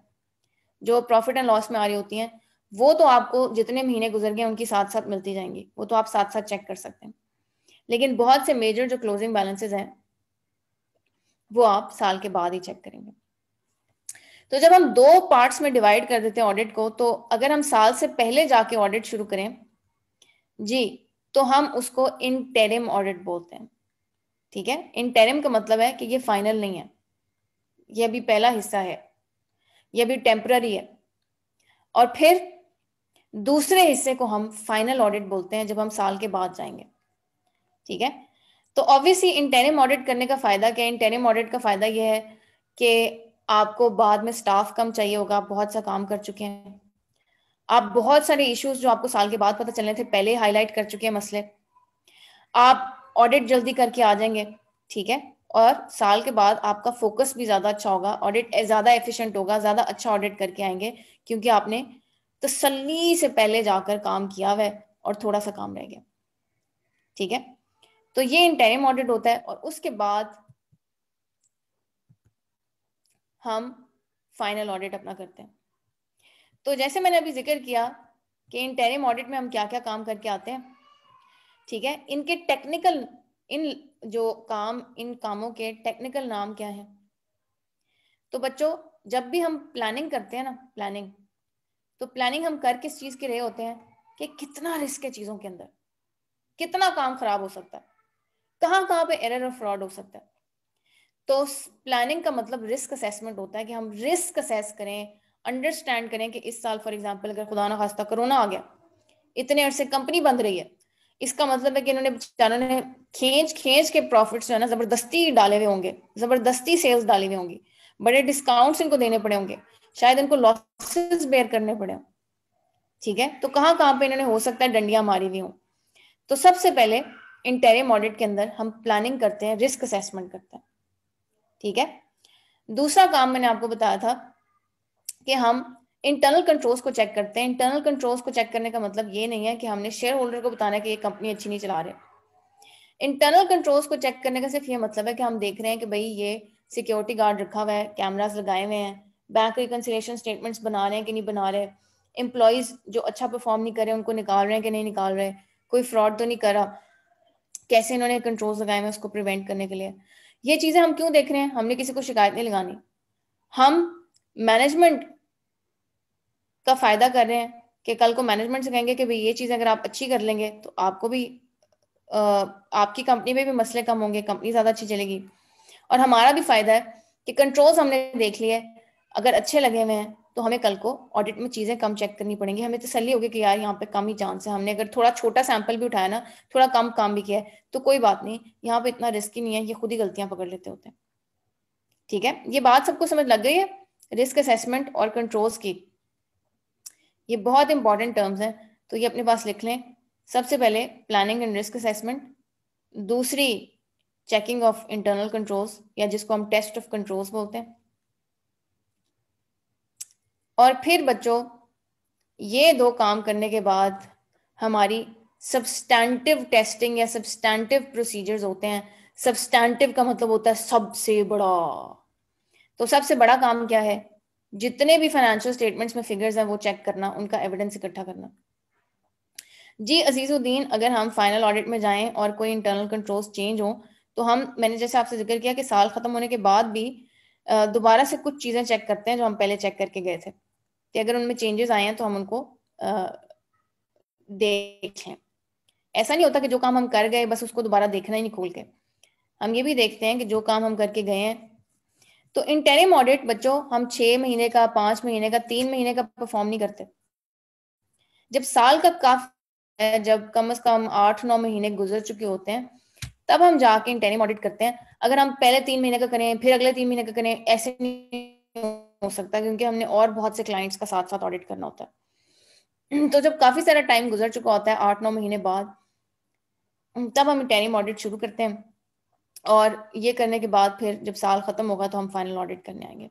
जो प्रॉफिट एंड लॉस में आ रही होती हैं वो तो आपको जितने महीने गुजर गए उनकी साथ साथ मिलती जाएंगी वो तो आप साथ साथ चेक कर सकते हैं लेकिन बहुत से मेजर जो क्लोजिंग बैलेंसेज हैं वो आप साल के बाद ही चेक करेंगे तो जब हम दो पार्ट्स में डिवाइड कर देते हैं ऑडिट को तो अगर हम साल से पहले जाके ऑडिट शुरू करें जी तो हम उसको इन टेरिम ऑडिट बोलते हैं ठीक है इन टेरिम का मतलब है कि ये फाइनल नहीं है ये अभी पहला हिस्सा है ये अभी टेम्पररी है और फिर दूसरे हिस्से को हम फाइनल ऑडिट बोलते हैं जब हम साल के बाद जाएंगे ठीक है तो ऑब्वियसली इंटेरिम ऑडिट करने का फायदा क्या है इंटेरिम ऑडिट का फायदा यह है कि आपको बाद में स्टाफ कम चाहिए होगा आप बहुत सा काम कर चुके हैं आप बहुत सारे इश्यूज जो आपको साल के बाद पता चलने थे पहले हाईलाइट कर चुके हैं मसले आप ऑडिट जल्दी करके आ जाएंगे ठीक है और साल के बाद आपका फोकस भी ज्यादा अच्छा होगा ऑडिट ज्यादा एफिशिएंट होगा ज्यादा अच्छा ऑडिट करके आएंगे क्योंकि आपने तसली तो से पहले जाकर काम किया हुआ और थोड़ा सा काम रह गया ठीक है तो ये इंटेरिम ऑडिट होता है और उसके बाद हम फाइनल ऑडिट अपना करते हैं तो जैसे मैंने अभी जिक्र किया कि इंटेरिम ऑडिट में हम क्या क्या काम करके आते हैं ठीक है इनके टेक्निकल इन जो काम इन कामों के टेक्निकल नाम क्या है तो बच्चों जब भी हम प्लानिंग करते हैं ना प्लानिंग तो प्लानिंग हम कर किस चीज के रहे होते हैं कि कितना रिस्क है चीजों के अंदर कितना काम खराब हो सकता है कहाँ कहाँ पे एरर और फ्रॉड हो सकता है तो प्लानिंग का मतलब रिस्क असेसमेंट होता है कि हम रिस्क असेस करें अंडरस्टैंड करें कि इस साल फॉर एग्जाम्पल अगर खुदा ना खास्ता कोरोना आ गया इतने अरसे कंपनी बंद रही है इसका मतलब है कि इन्होंने बेचारों ने खींच खींच के प्रॉफिट्स जो है ना जबरदस्ती डाले हुए होंगे जबरदस्ती सेल्स डाली हुई होंगी बड़े डिस्काउंट्स इनको देने पड़े होंगे शायद इनको लॉसेस बेयर करने पड़े ठीक है तो कहाँ कहाँ पे इन्होंने हो सकता है डंडियां मारी हुई हूँ तो सबसे पहले इंटेरियम ऑडिट के अंदर हम प्लानिंग करते हैं रिस्क असेसमेंट करते हैं ठीक है दूसरा काम मैंने आपको बताया था कि हम इंटरनल कंट्रोल्स को चेक करते हैं इंटरनल कंट्रोल्स को चेक करने का मतलब ये नहीं है कि हमने शेयर होल्डर को बताना है कि ये कंपनी अच्छी नहीं चला रहे इंटरनल कंट्रोल्स को चेक करने का सिर्फ ये मतलब है कि हम देख रहे हैं कि भाई ये सिक्योरिटी गार्ड रखा हुआ है कैमराज लगाए हुए हैं बैंक रिकनसिलेशन स्टेटमेंट्स बना रहे हैं कि नहीं बना रहे एम्प्लॉयज जो अच्छा परफॉर्म नहीं कर रहे उनको निकाल रहे हैं कि नहीं निकाल रहे कोई फ्रॉड तो नहीं करा कैसे इन्होंने कंट्रोल्स लगाए हैं उसको प्रिवेंट करने के लिए ये चीज़ें हम क्यों देख रहे हैं हमने किसी को शिकायत नहीं लगानी हम मैनेजमेंट का फ़ायदा कर रहे हैं कि कल को मैनेजमेंट से कहेंगे कि भाई ये चीज़ अगर आप अच्छी कर लेंगे तो आपको भी आ, आपकी कंपनी में भी मसले कम होंगे कंपनी ज़्यादा अच्छी चलेगी और हमारा भी फ़ायदा है कि कंट्रोल्स हमने देख लिए अगर अच्छे लगे हुए हैं तो हमें कल को ऑडिट में चीजें कम चेक करनी पड़ेंगी हमें तो तसली होगी कि यार यहाँ पे कम ही चांस है हमने अगर थोड़ा छोटा सैंपल भी उठाया ना थोड़ा कम काम भी किया है तो कोई बात नहीं यहाँ पे इतना रिस्क ही नहीं है ये खुद ही गलतियां पकड़ लेते होते हैं ठीक है ये बात सबको समझ लग गई है रिस्क असेसमेंट और कंट्रोल्स की ये बहुत इंपॉर्टेंट टर्म्स हैं तो ये अपने पास लिख लें सबसे पहले प्लानिंग एंड रिस्क असेसमेंट दूसरी चेकिंग ऑफ इंटरनल कंट्रोल्स या जिसको हम टेस्ट ऑफ कंट्रोल्स बोलते हैं और फिर बच्चों ये दो काम करने के बाद हमारी सब्सटैंटिव टेस्टिंग या सब्सटैंटिव प्रोसीजर्स होते हैं सब्सटैंटिव का मतलब होता है सबसे बड़ा तो सबसे बड़ा काम क्या है जितने भी फाइनेंशियल स्टेटमेंट्स में फिगर्स हैं वो चेक करना उनका एविडेंस इकट्ठा करना जी अजीजुद्दीन अगर हम फाइनल ऑडिट में जाएं और कोई इंटरनल कंट्रोल्स चेंज हो तो हम मैंने जैसे आपसे जिक्र किया कि साल खत्म होने के बाद भी दोबारा से कुछ चीजें चेक करते हैं जो हम पहले चेक करके गए थे कि अगर उनमें चेंजेस आए हैं तो हम उनको देखें ऐसा नहीं होता कि जो काम हम कर गए बस उसको दोबारा देखना ही नहीं खोल के हम ये भी देखते हैं कि जो काम हम करके गए हैं तो इन टेरिम ऑडिट बच्चों हम छह महीने का पांच महीने का तीन महीने का परफॉर्म नहीं करते जब साल का काफी जब कम से कम आठ नौ महीने गुजर चुके होते हैं तब हम जाके इन टेरिम ऑडिट करते हैं अगर हम पहले तीन महीने का करें फिर अगले तीन महीने का करें ऐसे नहीं हो सकता है क्योंकि हमने और बहुत से क्लाइंट्स का साथ साथ ऑडिट करना होता है तो जब काफ़ी सारा टाइम गुजर चुका होता है आठ नौ महीने बाद तब हम टेनिम ऑडिट शुरू करते हैं और ये करने के बाद फिर जब साल ख़त्म होगा तो हम फाइनल ऑडिट करने आएंगे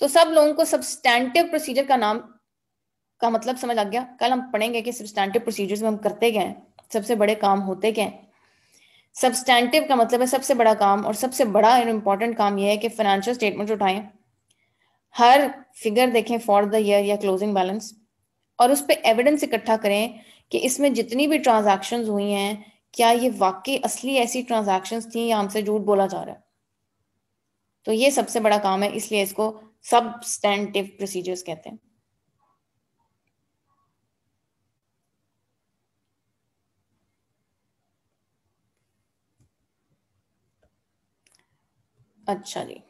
तो सब लोगों को सब्सटैंडिव प्रोसीजर का नाम का मतलब समझ आ गया कल हम पढ़ेंगे कि सब्सटैंडिव प्रोसीजर्स में हम करते क्या हैं सबसे बड़े काम होते क्या हैं सब्सटैंडिव का मतलब है सबसे बड़ा काम और सबसे बड़ा और काम यह है कि फाइनेंशियल स्टेटमेंट उठाएं हर फिगर देखें फॉर द ईयर या क्लोजिंग बैलेंस और उस पर एविडेंस इकट्ठा करें कि इसमें जितनी भी ट्रांजेक्शन हुई हैं क्या ये वाकई असली ऐसी ट्रांजेक्शन थी या हमसे झूठ बोला जा रहा है तो ये सबसे बड़ा काम है इसलिए इसको स्टैंडिव प्रोसीजर्स कहते हैं अच्छा जी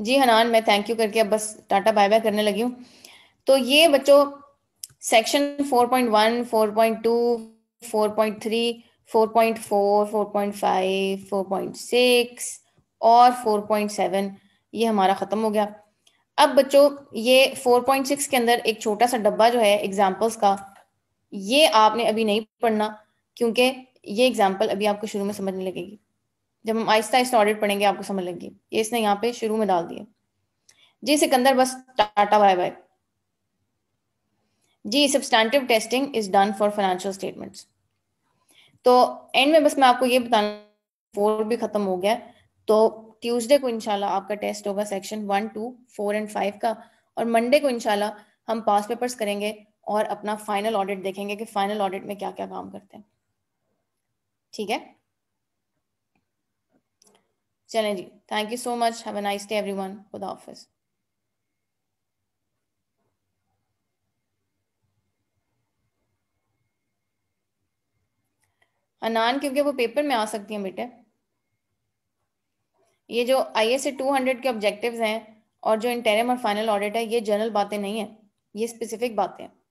जी हनान मैं थैंक यू करके अब बस टाटा बाय बाय करने लगी हूँ तो ये बच्चों सेक्शन 4.1, 4.2, 4.3, 4.4, 4.5, 4.6 और 4.7 ये हमारा ख़त्म हो गया अब बच्चों ये 4.6 के अंदर एक छोटा सा डब्बा जो है एग्जाम्पल्स का ये आपने अभी नहीं पढ़ना क्योंकि ये एग्जाम्पल अभी आपको शुरू में समझने लगेगी जब हम आहिस्ता आहिस्ता ऑडिट पढ़ेंगे आपको समझ लेंगे ये इसने यहाँ पे शुरू में डाल दिया जी सिकंदर बस टाटा बाय बाय जी substantive testing is done for financial statements तो एंड में बस मैं आपको ये बताना फोर भी खत्म हो गया तो ट्यूसडे को इनशाला आपका टेस्ट होगा section one two four and five का और मंडे को इनशाला हम पास पेपर्स करेंगे और अपना फाइनल ऑडिट देखेंगे कि फाइनल ऑडिट में क्या क्या काम करते हैं ठीक है चले जी thank you so much have a nice day everyone the office अनान क्योंकि वो पेपर में आ सकती हैं बेटे ये जो I S A two hundred के ऑब्जेक्टिव्स हैं और जो इंटेरियम और फाइनल ऑडिट है ये जनरल बातें नहीं है ये स्पेसिफिक बातें हैं